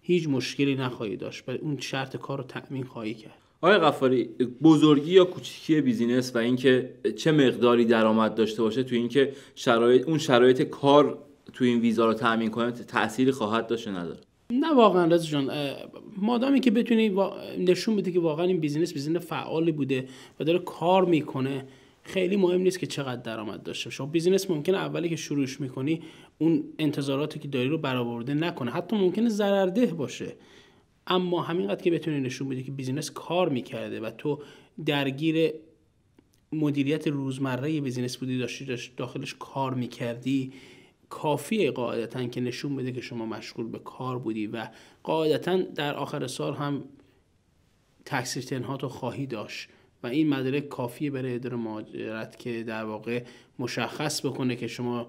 هیچ مشکلی نخواهی داشت و اون شرط کار رو تأمین خواهی کرد آقای قفاری بزرگی یا کوچیکی بیزینس و اینکه چه مقداری درآمد داشته باشه تو اینکه شرایط اون شرایط کار تو این ویزا رو تامین کنه تأثیری خواهد داشت نداره نه واقعا رضا جان مادامی که بتونی نشون بده که واقعا این بیزینس بیزینس فعالی بوده و داره کار میکنه خیلی مهم نیست که چقدر درآمد داشته شما خب، بیزینس ممکنه اولی که شروعش میکنی اون انتظاراتی که داری رو برآورده نکنه حتی ممکنه ضررده باشه اما همینقدر که بتونی نشون بده که بیزینس کار میکرده و تو درگیر مدیریت روزمره بیزینس بودی داشتی داخلش کار میکردی کافیه قاعدتا که نشون بده که شما مشغول به کار بودی و قاعدتا در آخر سال هم تکثیر تنها تو خواهی داشت و این مدرک کافیه برای اداره ماجرت که در واقع مشخص بکنه که شما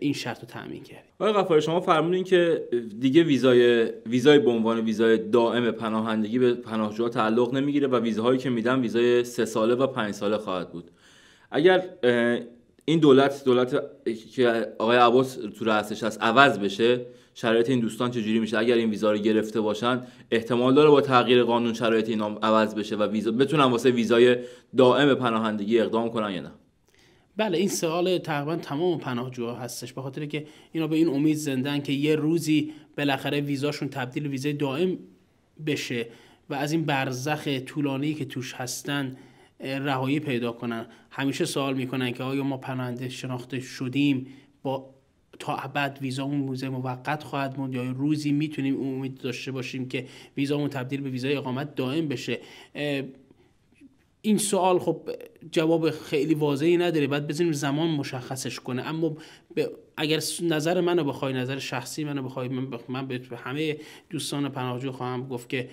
این شرط رو تأمین کردیم آقای قفاری شما فرمودین که دیگه ویزای ویزای به عنوان ویزای دائم پناهندگی به پناهجوها تعلق نمیگیره و ویزاهایی که میدن ویزای سه ساله و پنج ساله خواهد بود اگر این دولت دولت که آقای عباس تو رأسش هست عوض بشه شرایط این دوستان چجوری میشه اگر این ویزا رو گرفته باشن احتمال داره با تغییر قانون شرایط اینا عوض بشه و ویزا بتونن واسه ویزای دائم پناهندگی اقدام کنن یا نه بله این سوال تقریبا تمام پناهجوها هستش به خاطر که اینا به این امید زندن که یه روزی بالاخره ویزاشون تبدیل ویزای دائم بشه و از این برزخ طولانی که توش هستن رهایی پیدا کنن همیشه سوال میکنن که آیا ما پناهنده شناخته شدیم با تا ابد ویزامون موزه موقت خواهد موند یا روزی میتونیم امید داشته باشیم که ویزامون تبدیل به ویزای اقامت دائم بشه این سوال خب جواب خیلی واضحی نداره بعد بزنیم زمان مشخصش کنه اما اگر نظر منو بخوای نظر شخصی منو بخوای من, به همه دوستان پناهجو خواهم گفت که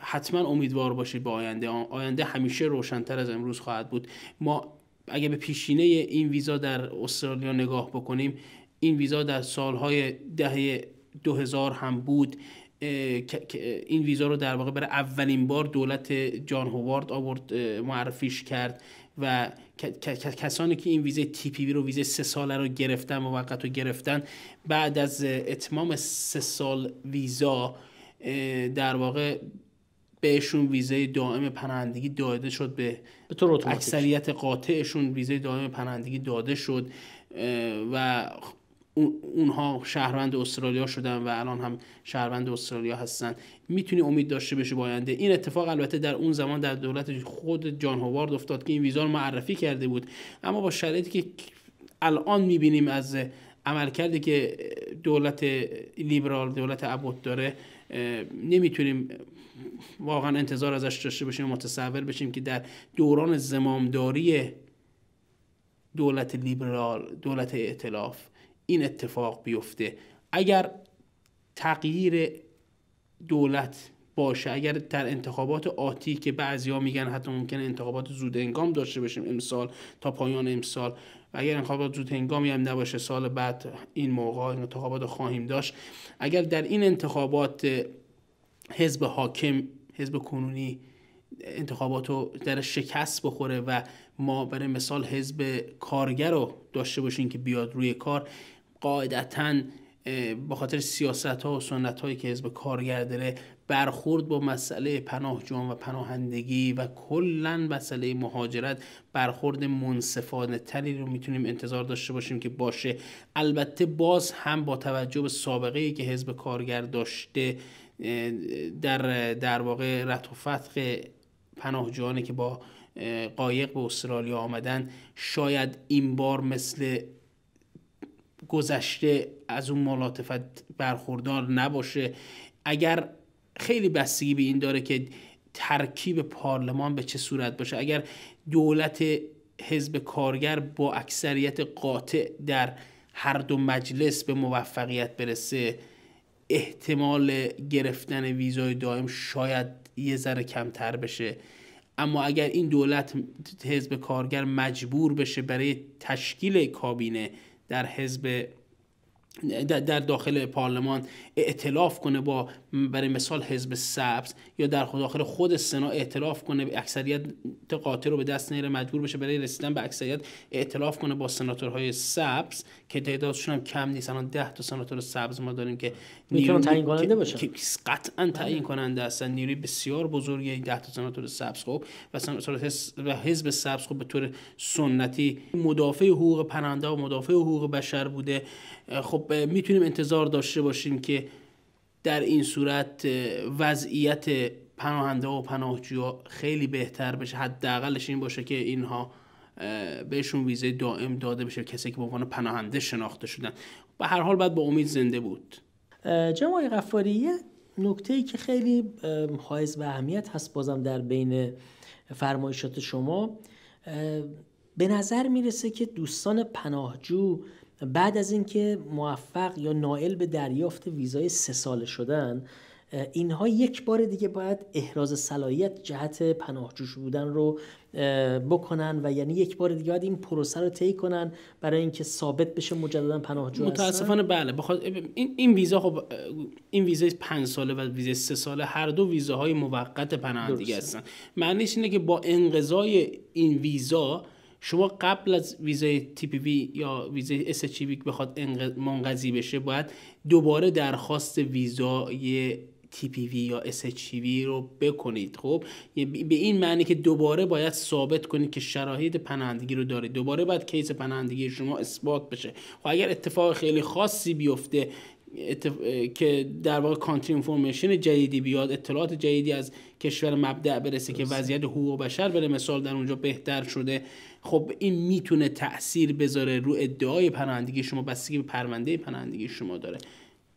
حتما امیدوار باشید به با آینده آینده همیشه روشنتر از امروز خواهد بود ما اگر به پیشینه این ویزا در استرالیا نگاه بکنیم این ویزا در سالهای دهه 2000 هم بود این ویزا رو در واقع برای اولین بار دولت جان هوارد آورد معرفیش کرد و کسانی که این ویزه تی پی وی رو ویزه سه ساله رو گرفتن موقت رو گرفتن بعد از اتمام سه سال ویزا در واقع بهشون ویزه دائم پناهندگی داده شد به, به اکثریت قاطعشون ویزه دائم پناهندگی داده شد و اونها شهروند استرالیا شدن و الان هم شهروند استرالیا هستن میتونی امید داشته باشی باینده آینده این اتفاق البته در اون زمان در دولت خود جان هوارد افتاد که این ویزا رو معرفی کرده بود اما با شرایطی که الان میبینیم از عملکردی که دولت لیبرال دولت ابوت داره نمیتونیم واقعا انتظار ازش داشته باشیم متصور بشیم که در دوران زمامداری دولت لیبرال دولت اعتلاف این اتفاق بیفته اگر تغییر دولت باشه اگر در انتخابات آتی که بعضیا میگن حتی ممکن انتخابات زود انگام داشته باشیم امسال تا پایان امسال و اگر انتخابات زود هنگامی هم نباشه سال بعد این موقع انتخابات خواهیم داشت اگر در این انتخابات حزب حاکم حزب کنونی انتخابات رو در شکست بخوره و ما برای مثال حزب کارگر رو داشته باشیم که بیاد روی کار قاعدتا به خاطر سیاست ها و سنت هایی که حزب کارگر داره برخورد با مسئله پناهجویان و پناهندگی و کلا مسئله مهاجرت برخورد منصفانه تری رو میتونیم انتظار داشته باشیم که باشه البته باز هم با توجه به سابقه ای که حزب کارگر داشته در در واقع رت و فتق پناهجویانی که با قایق به استرالیا آمدن شاید این بار مثل گذشته از اون ملاتفت برخوردار نباشه اگر خیلی بستگی به این داره که ترکیب پارلمان به چه صورت باشه اگر دولت حزب کارگر با اکثریت قاطع در هر دو مجلس به موفقیت برسه احتمال گرفتن ویزای دائم شاید یه ذره کمتر بشه اما اگر این دولت حزب کارگر مجبور بشه برای تشکیل کابینه در حزب در داخل پارلمان اعتلاف کنه با برای مثال حزب سبز یا در داخل خود سنا اعتلاف کنه اکثریت قاطع رو به دست نیره مجبور بشه برای رسیدن به اکثریت اعتلاف کنه با سناتورهای سبز که تعدادشون هم کم نیست الان 10 تا سناتور سبز ما داریم که میتونن تعیین کننده باشن که قطعا تعیین کننده هستن نیروی بسیار بزرگی یعنی 10 تا سناتور سبز خب و و حزب سبز خب به طور سنتی مدافع حقوق پرنده و مدافع حقوق بشر بوده خب میتونیم انتظار داشته باشیم که در این صورت وضعیت پناهنده و پناهجو خیلی بهتر بشه حداقلش این باشه که اینها بهشون ویزه دائم داده بشه کسی که به عنوان پناهنده شناخته شدن به هر حال باید با امید زنده بود جناب آقای غفاری نکته ای که خیلی حائز و اهمیت هست بازم در بین فرمایشات شما به نظر میرسه که دوستان پناهجو بعد از اینکه موفق یا نائل به دریافت ویزای سه ساله شدن اینها یک بار دیگه باید احراز صلاحیت جهت پناهجوش بودن رو بکنن و یعنی یک بار دیگه باید این پروسه رو طی کنن برای اینکه ثابت بشه مجددا پناهجو متاسفانه بله بخواد این, این ویزا خب این ویزای 5 ساله و ویزای 3 ساله هر دو ویزاهای موقت پناهندگی هستن معنیش اینه که با انقضای این ویزا شما قبل از ویزای تی پی وی یا ویزای اس e بخواد منقضی بشه باید دوباره درخواست ویزای TPV یا SHV رو بکنید خب به این معنی که دوباره باید ثابت کنید که شرایط پناهندگی رو دارید دوباره باید کیس پناهندگی شما اثبات بشه خب اگر اتفاق خیلی خاصی بیفته که در واقع کانتری انفورمیشن جدیدی بیاد اطلاعات جدیدی از کشور مبدع برسه که وضعیت حقوق بشر بره مثال در اونجا بهتر شده خب این میتونه تاثیر بذاره رو ادعای پناهندگی شما بستگی به پرونده پناهندگی شما داره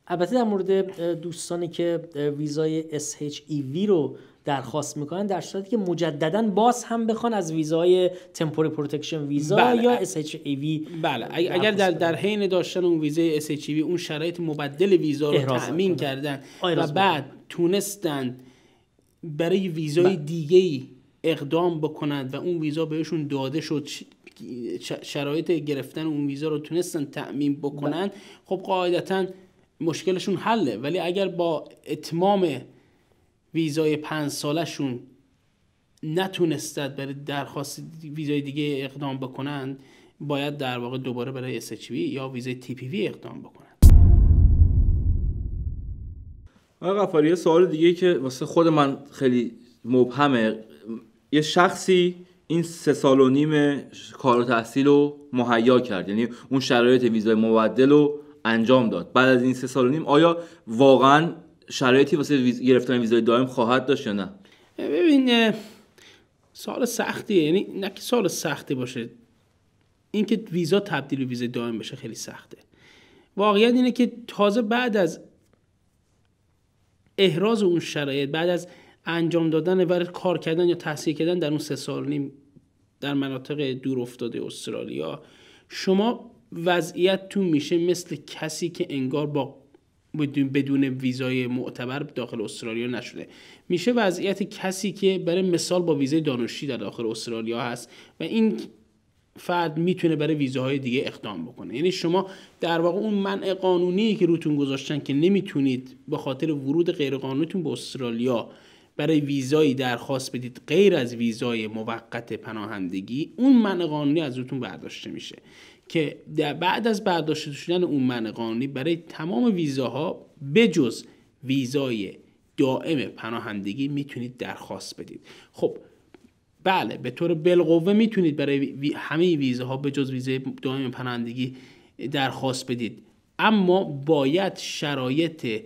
البته در مورد دوستانی که ویزای SHEV رو درخواست میکنن در صورتی که مجددا باز هم بخوان از ویزای تمپوری پروتکشن ویزا بله. یا SHEV بله اگر در در حین داشتن اون ویزای SHEV اون شرایط مبدل ویزا رو تأمین کردن و بعد تونستن برای ویزای بله. دیگه اقدام بکنند و اون ویزا بهشون داده شد شرایط گرفتن اون ویزا رو تونستن تأمین بله. بکنن خب قاعدتا مشکلشون حله ولی اگر با اتمام ویزای پنج سالشون نتونستد برای درخواست ویزای دیگه اقدام بکنند باید در واقع دوباره برای SHV یا ویزای TPV اقدام بکنند آقا قفاری یه سوال دیگه که واسه خود من خیلی مبهمه یه شخصی این سه سال و نیم کار و تحصیل رو مهیا کرد یعنی اون شرایط ویزای مبدل رو انجام داد بعد از این سه سال و نیم آیا واقعا شرایطی واسه گرفتن ویزای دائم خواهد داشت یا نه ببین سال سختیه یعنی نه که سال سختی باشه اینکه ویزا تبدیل به ویزای دائم بشه خیلی سخته واقعیت اینه که تازه بعد از احراز اون شرایط بعد از انجام دادن و کار کردن یا تحصیل کردن در اون سه سال نیم در مناطق دور افتاده استرالیا شما وضعیت تو میشه مثل کسی که انگار با بدون ویزای معتبر داخل استرالیا نشده میشه وضعیت کسی که برای مثال با ویزای دانشجویی در داخل استرالیا هست و این فرد میتونه برای ویزاهای دیگه اقدام بکنه یعنی شما در واقع اون منع قانونی که روتون گذاشتن که نمیتونید به خاطر ورود غیرقانونیتون به استرالیا برای ویزایی درخواست بدید غیر از ویزای موقت پناهندگی اون منع قانونی از روتون برداشته میشه که بعد از برداشت شدن اون من قانونی برای تمام ویزاها بجز ویزای دائم پناهندگی میتونید درخواست بدید خب بله به طور بالقوه میتونید برای همه ویزاها به جز ویزای دائم پناهندگی درخواست بدید اما باید شرایط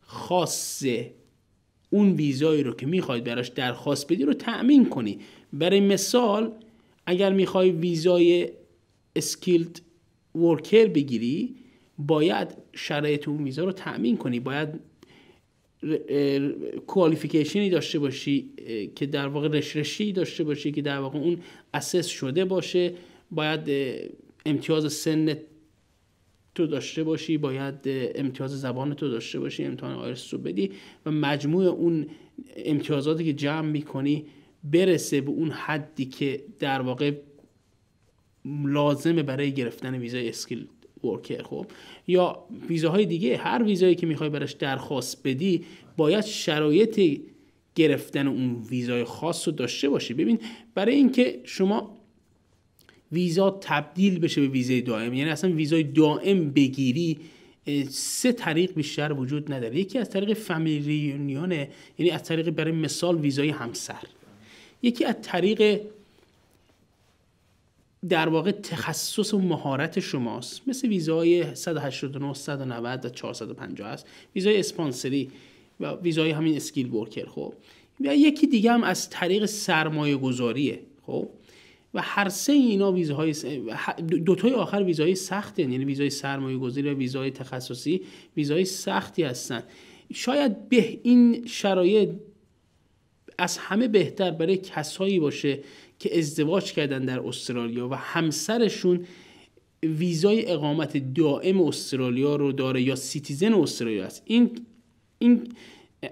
خاص اون ویزایی رو که میخواید براش درخواست بدید رو تأمین کنی برای مثال اگر میخوای ویزای اسکیلد ورکر بگیری باید شرایط اون ویزا رو تأمین کنی باید کوالیفیکیشنی داشته باشی که در واقع رشرشی داشته باشی که در واقع اون اسس شده باشه باید امتیاز سن تو داشته باشی باید امتیاز زبان تو داشته باشی امتحان آیرس رو بدی و مجموع اون امتیازاتی که جمع میکنی برسه به اون حدی که در واقع لازمه برای گرفتن ویزای اسکیل ورکر خب یا ویزاهای دیگه هر ویزایی که میخوای براش درخواست بدی باید شرایط گرفتن اون ویزای خاص رو داشته باشی ببین برای اینکه شما ویزا تبدیل بشه به ویزای دائم یعنی اصلا ویزای دائم بگیری سه طریق بیشتر وجود نداره یکی از طریق فامیلی یعنی از طریق برای مثال ویزای همسر یکی از طریق در واقع تخصص و مهارت شماست مثل ویزای 189 190 و 450 است ویزای اسپانسری و ویزای همین اسکیل ورکر خب و یکی دیگه هم از طریق سرمایه گذاریه خب و هر سه اینا ویزای دوتای آخر ویزای سخته یعنی ویزای سرمایه گذاری و ویزای تخصصی ویزای سختی هستن شاید به این شرایط از همه بهتر برای کسایی باشه که ازدواج کردن در استرالیا و همسرشون ویزای اقامت دائم استرالیا رو داره یا سیتیزن استرالیا است این این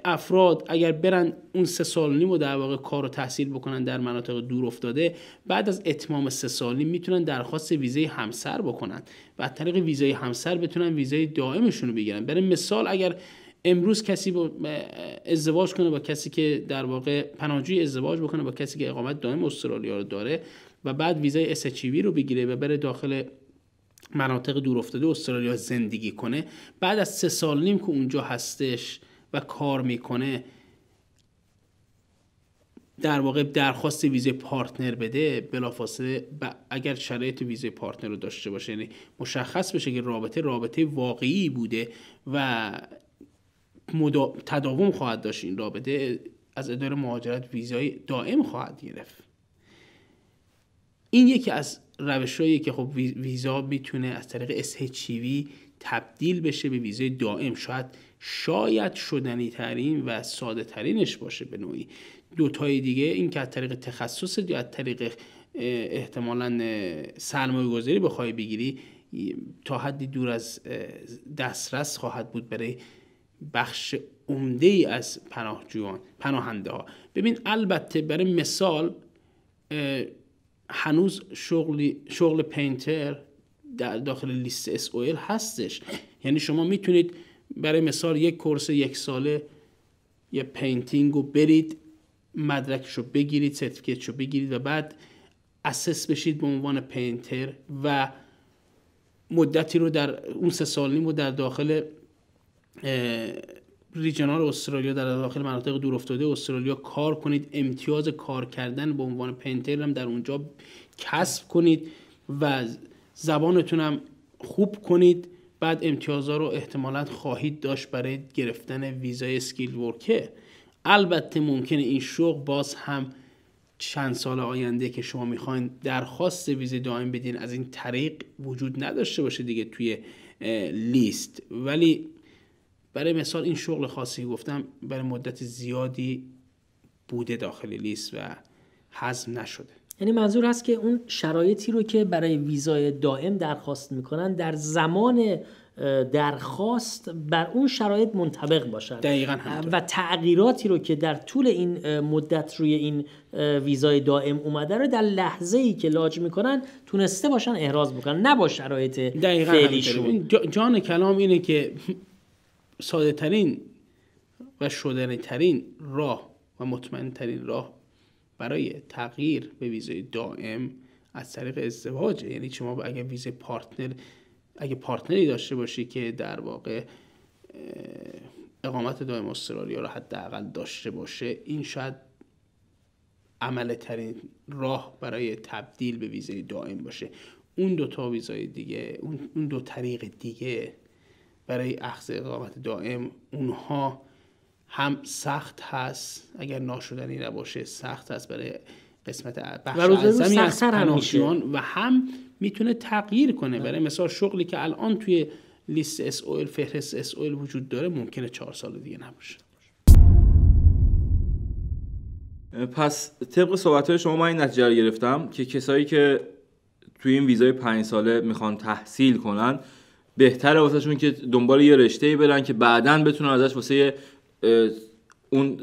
افراد اگر برن اون سه سال نیم و در واقع کار و تحصیل بکنن در مناطق دور افتاده بعد از اتمام سه سال نیم میتونن درخواست ویزای همسر بکنن و از طریق ویزای همسر بتونن ویزای دائمشون رو بگیرن برای مثال اگر امروز کسی با ازدواج کنه با کسی که در واقع پناهجوی ازدواج بکنه با کسی که اقامت دائم استرالیا رو داره و بعد ویزای اسچیوی e رو بگیره و بره داخل مناطق دورافتاده استرالیا زندگی کنه بعد از سه سال نیم که اونجا هستش و کار میکنه در واقع درخواست ویزای پارتنر بده بلافاصله اگر شرایط ویزای پارتنر رو داشته باشه یعنی مشخص بشه که رابطه رابطه واقعی بوده و مدا... تداوم خواهد داشت این رابطه از اداره مهاجرت ویزای دائم خواهد گرفت این یکی از روشهایی که خب ویزا میتونه از طریق SHCV e تبدیل بشه به ویزای دائم شاید شاید شدنی ترین و ساده ترینش باشه به نوعی دوتای دیگه این که از طریق تخصص یا از طریق احتمالا سرمایه گذاری بخوای بگیری تا حدی دور از دسترس خواهد بود برای بخش عمده ای از پناهجویان پناهنده ها ببین البته برای مثال هنوز شغل شغل پینتر در داخل لیست اس هستش یعنی شما میتونید برای مثال یک کورس یک ساله یه پینتینگ رو برید مدرکش رو بگیرید سرتیفیکتش رو بگیرید و بعد اسس بشید به عنوان پینتر و مدتی رو در اون سه سال رو در داخل ریجنال استرالیا در داخل مناطق دور افتاده استرالیا کار کنید امتیاز کار کردن به عنوان پینتر هم در اونجا کسب کنید و زبانتون هم خوب کنید بعد امتیازها رو احتمالا خواهید داشت برای گرفتن ویزای سکیل ورکر البته ممکنه این شوق باز هم چند سال آینده که شما میخواین درخواست ویزای دائم بدین از این طریق وجود نداشته باشه دیگه توی لیست ولی برای مثال این شغل خاصی گفتم برای مدت زیادی بوده داخل لیست و حزم نشده یعنی منظور هست که اون شرایطی رو که برای ویزای دائم درخواست میکنن در زمان درخواست بر اون شرایط منطبق باشن دقیقا و تغییراتی رو که در طول این مدت روی این ویزای دائم اومده رو در لحظه ای که لاج میکنن تونسته باشن احراز بکنن نه شرایط فعلیشون جان کلام اینه که ساده ترین و شدنی ترین راه و مطمئن ترین راه برای تغییر به ویزای دائم از طریق ازدواج یعنی شما اگر ویزه پارتنر اگه پارتنری داشته باشی که در واقع اقامت دائم استرالیا رو حداقل داشته باشه این شاید عمل ترین راه برای تبدیل به ویزای دائم باشه اون دو تا ویزای دیگه اون دو طریق دیگه برای اخذ اقامت دائم اونها هم سخت هست اگر ناشدنی نباشه سخت هست برای قسمت بخش و هم میتونه تغییر کنه بله. برای مثال شغلی که الان توی لیست اس اویل فهرست اس اویل وجود داره ممکنه چهار سال دیگه نباشه پس طبق صحبت های شما من این نتیجه رو گرفتم که کسایی که توی این ویزای پنج ساله میخوان تحصیل کنن بهتره واسهشون که دنبال یه رشته برن که بعدا بتونن ازش واسه اون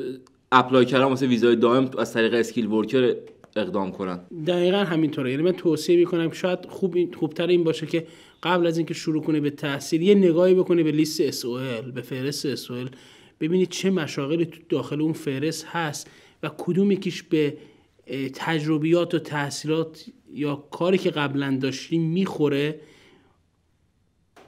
اپلای کردن واسه ویزای دائم از طریق اسکیل ورکر اقدام کنن دقیقا همینطوره یعنی من توصیه میکنم شاید خوب خوبتر این باشه که قبل از اینکه شروع کنه به تحصیل یه نگاهی بکنه به لیست SOL به فهرست SOL ببینید چه مشاغلی تو داخل اون فهرست هست و کدوم یکیش به تجربیات و تحصیلات یا کاری که قبلا داشتیم میخوره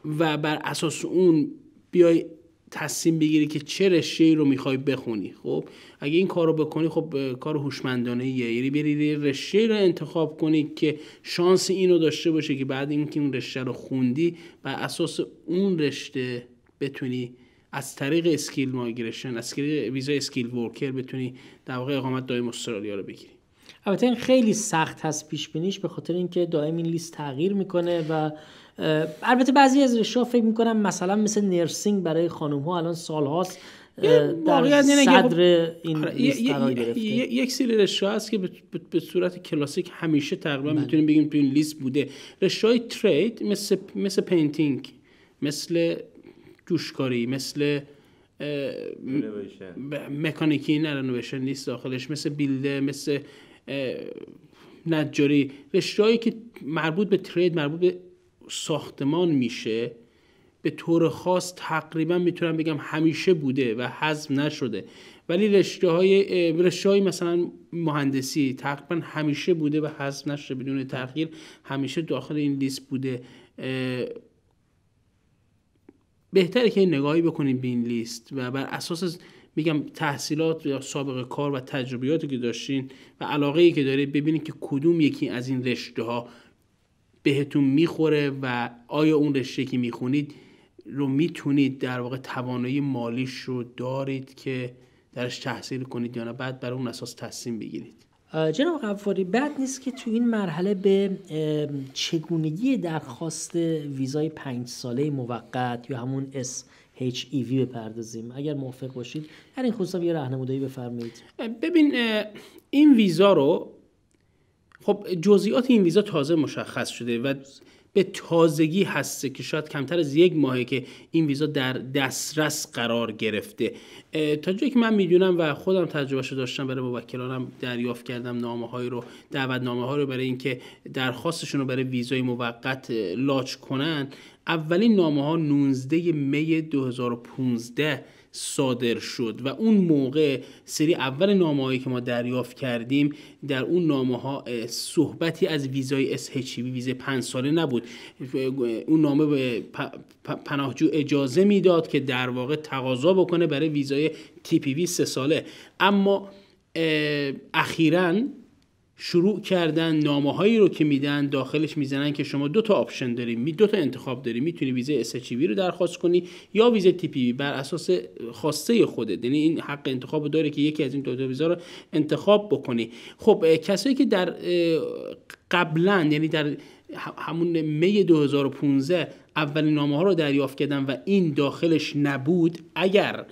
و بر اساس اون بیای تصمیم بگیری که چه رشته رو میخوای بخونی خب اگه این کار رو بکنی خب کار هوشمندانه یه یعنی بری رشته رو انتخاب کنی که شانس این رو داشته باشه که بعد اینکه اون رشته رو خوندی بر اساس اون رشته بتونی از طریق اسکیل مایگریشن از طریق ویزا اسکیل ورکر بتونی در واقع اقامت دائم استرالیا رو بگیری البته این خیلی سخت هست پیش بینیش به خاطر اینکه دائم این لیست تغییر میکنه و البته بعضی از رشته فکر میکنم مثلا مثل نرسینگ برای خانم ها الان سال هاست در صدر خب، این آره، یک سری رشته هست که به صورت کلاسیک همیشه تقریبا بله. میتونیم بگیم تو این لیست بوده رشته های ترید مثل مثل پینتینگ مثل جوشکاری مثل مکانیکی نه نیست داخلش مثل بیلده مثل نجاری رشته که مربوط به ترید مربوط به ساختمان میشه به طور خاص تقریبا میتونم بگم همیشه بوده و حذف نشده ولی رشته های رشته های مثلا مهندسی تقریبا همیشه بوده و حذف نشده بدون تغییر همیشه داخل این لیست بوده بهتره که نگاهی بکنیم به این لیست و بر اساس میگم تحصیلات یا سابقه کار و تجربیاتی که داشتین و علاقه ای که دارید ببینید که کدوم یکی از این رشته ها بهتون میخوره و آیا اون رشته که میخونید رو میتونید در واقع توانایی مالیش رو دارید که درش تحصیل کنید یا نه بعد برای اون اساس تصمیم بگیرید جناب قفاری بعد نیست که تو این مرحله به چگونگی درخواست ویزای پنج ساله موقت یا همون اس e بپردازیم اگر موافق باشید هر این خصوصا یه راهنمایی بفرمایید ببین این ویزا رو خب جزئیات این ویزا تازه مشخص شده و به تازگی هسته که شاید کمتر از یک ماهه که این ویزا در دسترس قرار گرفته تا جایی که من میدونم و خودم رو داشتم برای موکلانم دریافت کردم نامه های رو دعوت نامه ها رو برای اینکه درخواستشون رو برای ویزای موقت لاچ کنن اولین نامه ها 19 می 2015 صادر شد و اون موقع سری اول نامه که ما دریافت کردیم در اون نامه ها صحبتی از ویزای SHB e ویزای پنج ساله نبود اون نامه به پناهجو اجازه میداد که در واقع تقاضا بکنه برای ویزای TPV سه ساله اما اخیرا شروع کردن نامه هایی رو که میدن داخلش میزنن که شما دو تا آپشن داری می دو تا انتخاب داری میتونی ویزه اس رو درخواست کنی یا ویزه تی پی بر اساس خواسته خودت یعنی این حق انتخاب داره که یکی از این دو تا ویزا رو انتخاب بکنی خب کسایی که در قبلا یعنی در همون می 2015 اولین نامه ها رو دریافت کردن و این داخلش نبود اگر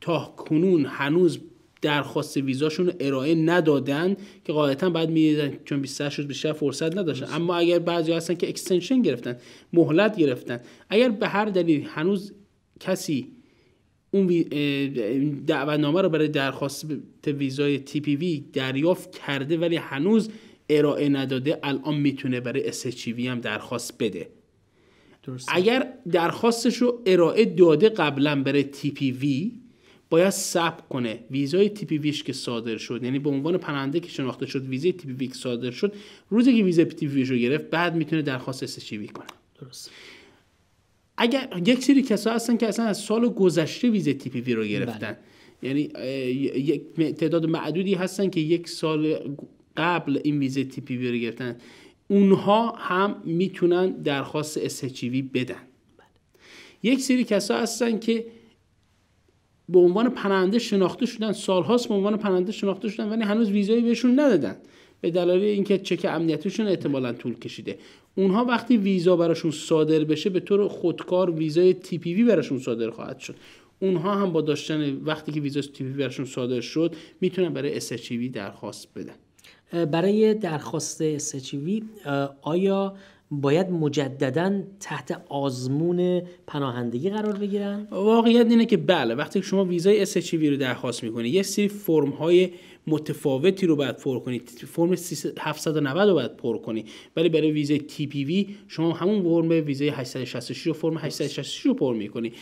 تا کنون هنوز درخواست ویزاشون ارائه ندادن که قاعدتا بعد میدیدن چون 28 روز بیشتر فرصت نداشتن اما اگر بعضی هستن که اکستنشن گرفتن مهلت گرفتن اگر به هر دلیل هنوز کسی اون دعوتنامه رو برای درخواست ویزای تی پی وی دریافت کرده ولی هنوز ارائه نداده الان میتونه برای اس e هم درخواست بده درسته. اگر درخواستش رو ارائه داده قبلا برای تی پی وی باید ثبت کنه ویزای تیپی ویش که صادر شد یعنی به عنوان پرنده که شناخته شد ویزای تیپی ویش صادر شد روزی که ویزای تیپی ویش رو گرفت بعد میتونه درخواست استشیوی e کنه درست اگر یک سری کسا هستن که اصلا از سال گذشته ویزای تیپی وی رو گرفتن بله. یعنی یک تعداد معدودی هستن که یک سال قبل این ویزای تیپی وی رو گرفتن اونها هم میتونن درخواست اس e بدن بله. یک سری کسا هستن که به عنوان پناهنده شناخته شدن سالهاست به عنوان پرنده شناخته شدن ولی هنوز ویزایی بهشون ندادن به دلایل اینکه چک امنیتیشون احتمالا طول کشیده اونها وقتی ویزا براشون صادر بشه به طور خودکار ویزای تی پی وی براشون صادر خواهد شد اونها هم با داشتن وقتی که ویزا تی پی وی براشون صادر شد میتونن برای اس e درخواست بدن برای درخواست e اس آیا باید مجددا تحت آزمون پناهندگی قرار بگیرن واقعیت اینه که بله وقتی شما ویزای SHV رو درخواست میکنی یه سری فرم های متفاوتی رو باید پر کنید. فرم 790 رو باید پر کنی ولی برای ویزای TPV شما همون فرم ویزای 866 رو فرم 866 رو پر میکنی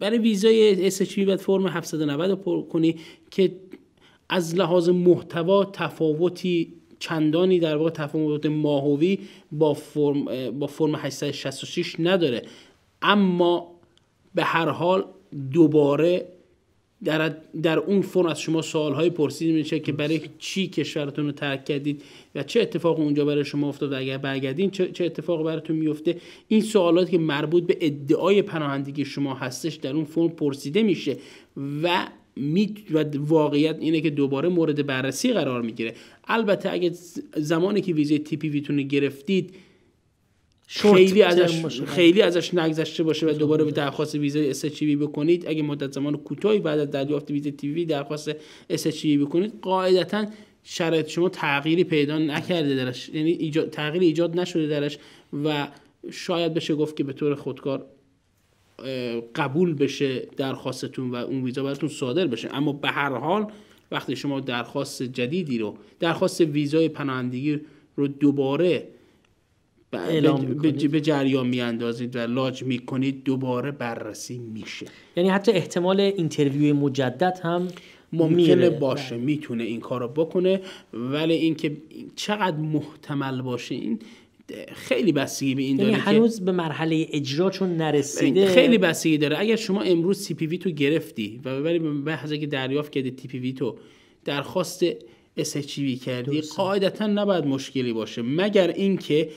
برای ویزای SHV باید فرم 790 رو پر کنی که از لحاظ محتوا تفاوتی چندانی در واقع تفاوت ماهوی با فرم با فرم 866 نداره اما به هر حال دوباره در, در اون فرم از شما سوال های پرسیده میشه که برای چی کشورتون رو ترک کردید و چه اتفاق اونجا برای شما افتاد اگر برگردین چه, چه اتفاق براتون میفته این سوالات که مربوط به ادعای پناهندگی شما هستش در اون فرم پرسیده میشه و می و واقعیت اینه که دوباره مورد بررسی قرار میگیره البته اگه زمانی که ویزه پی ویتون گرفتید خیلی ازش خیلی ازش نگذشته باشه و دوباره به درخواست ویزای اس e بکنید اگه مدت زمان کوتاهی بعد از دریافت تی وی درخواست اس e بکنید قاعدتا شرایط شما تغییری پیدا نکرده درش یعنی ایجاد تغییری ایجاد نشده درش و شاید بشه گفت که به طور خودکار قبول بشه درخواستتون و اون ویزا براتون صادر بشه اما به هر حال وقتی شما درخواست جدیدی رو درخواست ویزای پناهندگی رو دوباره به جریان میاندازید و لاج میکنید دوباره بررسی میشه یعنی حتی احتمال اینترویو مجدد هم ممکنه باشه بله. میتونه این کار رو بکنه ولی اینکه چقدر محتمل باشه این خیلی بستگی به این یعنی داره هنوز به مرحله اجرا چون نرسیده خیلی بستگی داره اگر شما امروز سی پی وی تو گرفتی و ببری به بحثی که دریافت کردی تی پی وی تو درخواست اس e کردی قاعدتا نباید مشکلی باشه مگر اینکه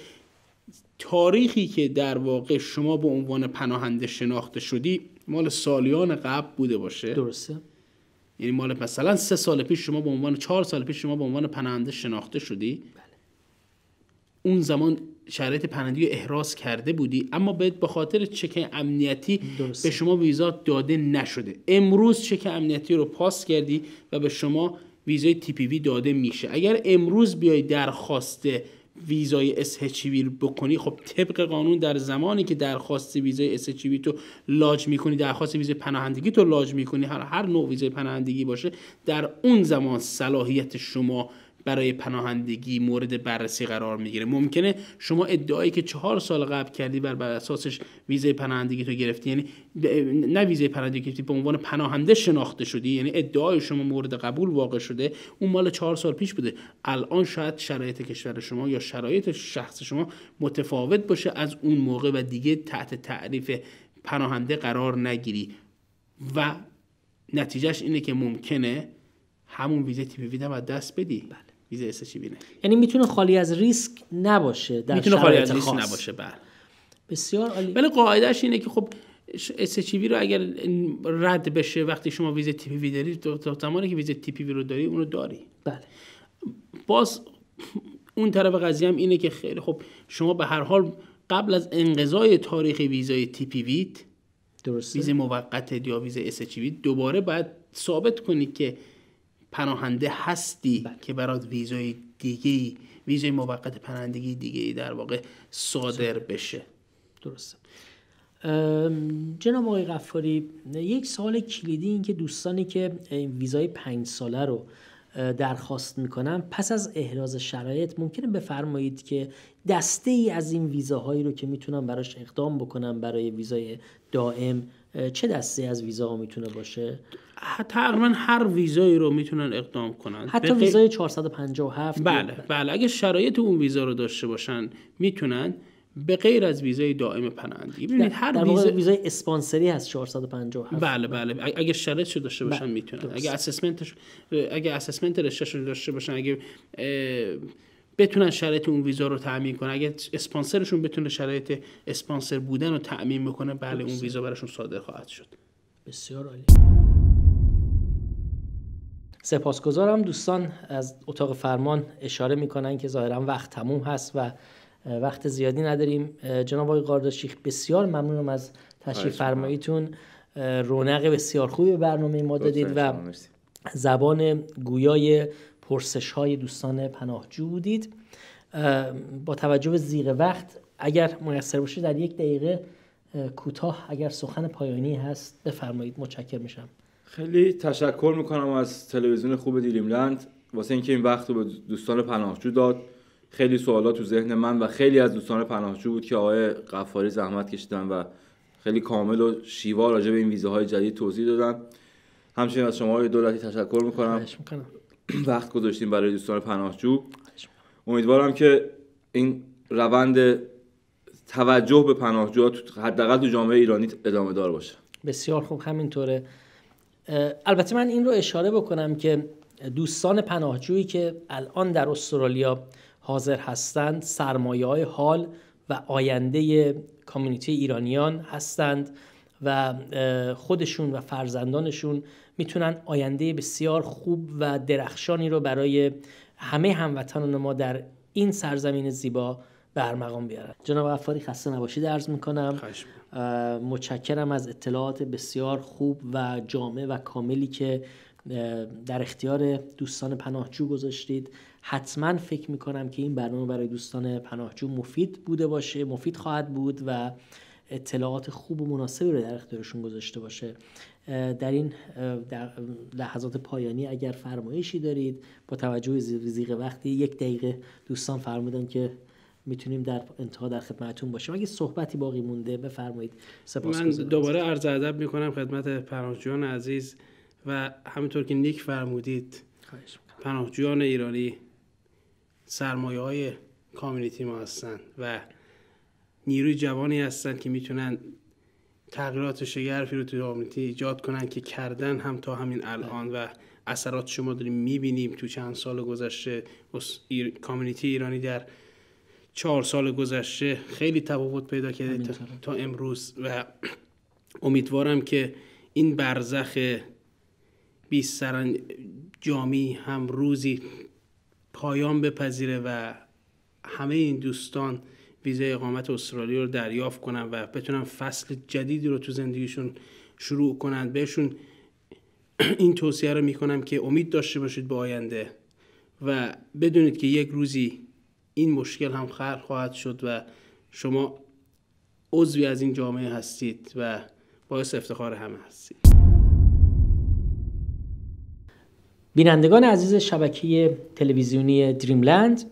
تاریخی که در واقع شما به عنوان پناهنده شناخته شدی مال سالیان قبل بوده باشه درسته یعنی مال مثلا سه سال پیش شما به عنوان چهار سال پیش شما به عنوان پناهنده شناخته شدی اون زمان شرایط پناهندگی احراز کرده بودی اما بهت به خاطر چک امنیتی به شما ویزا داده نشده امروز چک امنیتی رو پاس کردی و به شما ویزای تی پی وی داده میشه اگر امروز بیای درخواست ویزای اس بکنی خب طبق قانون در زمانی که درخواست ویزای اس تو لاج میکنی درخواست ویزای پناهندگی تو لاج میکنی هر هر نوع ویزای پناهندگی باشه در اون زمان صلاحیت شما برای پناهندگی مورد بررسی قرار میگیره ممکنه شما ادعایی که چهار سال قبل کردی بر, اساسش ویزه پناهندگی تو گرفتی یعنی نه ویزه پناهندگی گرفتی به عنوان پناهنده شناخته شدی یعنی ادعای شما مورد قبول واقع شده اون مال چهار سال پیش بوده الان شاید شرایط کشور شما یا شرایط شخص شما متفاوت باشه از اون موقع و دیگه تحت تعریف پناهنده قرار نگیری و نتیجهش اینه که ممکنه همون ویزه تیپی ویدم از دست بدی بله. چی بینه یعنی میتونه خالی از ریسک نباشه در میتونه خالی از ریسک نباشه بله بسیار عالی ولی قاعدش اینه که خب اس رو اگر رد بشه وقتی شما ویزه تی پی داری تا زمانی که ویزه تی پی رو داری اونو داری بله باز اون طرف قضیه هم اینه که خیلی خب شما به هر حال قبل از انقضای تاریخ ویزای تی پی ویت درسته ویزه موقت یا ویزه اس دوباره باید ثابت کنید که پناهنده هستی بله. که برات ویزای دیگه ویزای موقت پناهندگی دیگه در واقع صادر بشه درسته جناب آقای غفاری یک سال کلیدی این که دوستانی که ویزای پنج ساله رو درخواست میکنن پس از احراز شرایط ممکنه بفرمایید که دسته ای از این ویزاهایی رو که میتونم براش اقدام بکنم برای ویزای دائم چه دسته از ویزاها میتونه باشه تقریبا هر ویزایی رو میتونن اقدام کنن حتی بقی... ویزای 457 بله،, بله بله اگه شرایط اون ویزا رو داشته باشن میتونن به غیر از ویزای دائم پناهندگی ببینید هر ویزا ویزای اسپانسری هست 457 بله بله اگه شرط رو داشته باشن بله. میتونن اگه اسسمنتش اگه اسسمنت رشته داشته باشن اگه بتونن شرایط اون ویزا رو تعمین کنن اگه اسپانسرشون بتونه شرایط اسپانسر بودن رو تعمین بکنه بله اون ویزا براشون صادر خواهد شد بسیار عالی سپاسگزارم دوستان از اتاق فرمان اشاره میکنن که ظاهرا وقت تموم هست و وقت زیادی نداریم جناب آقای قارداشیخ بسیار ممنونم از تشریف فرماییتون رونق بسیار خوبی به برنامه ما دادید و زبان گویای پرسش های دوستان پناهجو بودید با توجه به زیر وقت اگر میسر باشید در یک دقیقه کوتاه اگر سخن پایانی هست بفرمایید متشکر میشم خیلی تشکر میکنم از تلویزیون خوب لند واسه اینکه این وقت رو به دوستان پناهجو داد خیلی سوالات تو ذهن من و خیلی از دوستان پناهجو بود که آقای قفاری زحمت کشیدن و خیلی کامل و شیوا راجع به این ویزاهای جدید توضیح دادن همچنین از شما دولتی تشکر میکنم [CLEARS THROAT] وقت گذاشتیم برای دوستان پناهجو امیدوارم که این روند توجه به پناهجوها حداقل تو جامعه ایرانی ادامه دار باشه بسیار خوب همینطوره البته من این رو اشاره بکنم که دوستان پناهجویی که الان در استرالیا حاضر هستند سرمایه های حال و آینده کامیونیتی ایرانیان هستند و خودشون و فرزندانشون میتونن آینده بسیار خوب و درخشانی رو برای همه هموطنان ما در این سرزمین زیبا بر مقام جناب افاری خسته نباشید عرض میکنم متشکرم از اطلاعات بسیار خوب و جامع و کاملی که در اختیار دوستان پناهجو گذاشتید حتما فکر میکنم که این برنامه برای دوستان پناهجو مفید بوده باشه مفید خواهد بود و اطلاعات خوب و مناسبی رو در اختیارشون گذاشته باشه در این لحظات پایانی اگر فرمایشی دارید با توجه به وقتی یک دقیقه دوستان فرمودن که میتونیم در انتها در خدمتتون باشیم اگه صحبتی باقی مونده بفرمایید سپاس من دوباره عرض ادب میکنم خدمت پناهجویان عزیز و همینطور که نیک فرمودید پناهجویان ایرانی سرمایه های کامیونیتی ما هستند و نیروی جوانی هستند که میتونن تغییرات شگرفی رو توی کامیونیتی ایجاد کنن که کردن هم تا همین الان و اثرات شما داریم میبینیم تو چند سال گذشته کامیونیتی ایرانی در چهار سال گذشته خیلی تفاوت پیدا کرده تا, امروز و امیدوارم که این برزخ بیست سرن جامی هم روزی پایان بپذیره و همه این دوستان ویزای اقامت استرالیا رو دریافت کنن و بتونن فصل جدیدی رو تو زندگیشون شروع کنن بهشون این توصیه رو میکنم که امید داشته باشید به آینده و بدونید که یک روزی این مشکل هم خر خواهد شد و شما عضوی از این جامعه هستید و باعث افتخار همه هستید بینندگان عزیز شبکه تلویزیونی دریملند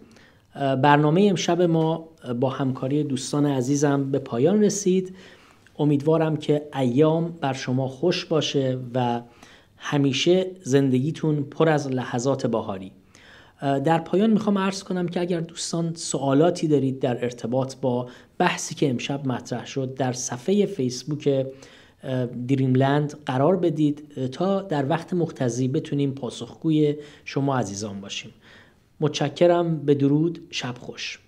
برنامه امشب ما با همکاری دوستان عزیزم به پایان رسید امیدوارم که ایام بر شما خوش باشه و همیشه زندگیتون پر از لحظات بهاری در پایان میخوام عرض کنم که اگر دوستان سوالاتی دارید در ارتباط با بحثی که امشب مطرح شد در صفحه فیسبوک دریملند قرار بدید تا در وقت مختزی بتونیم پاسخگوی شما عزیزان باشیم متشکرم به درود شب خوش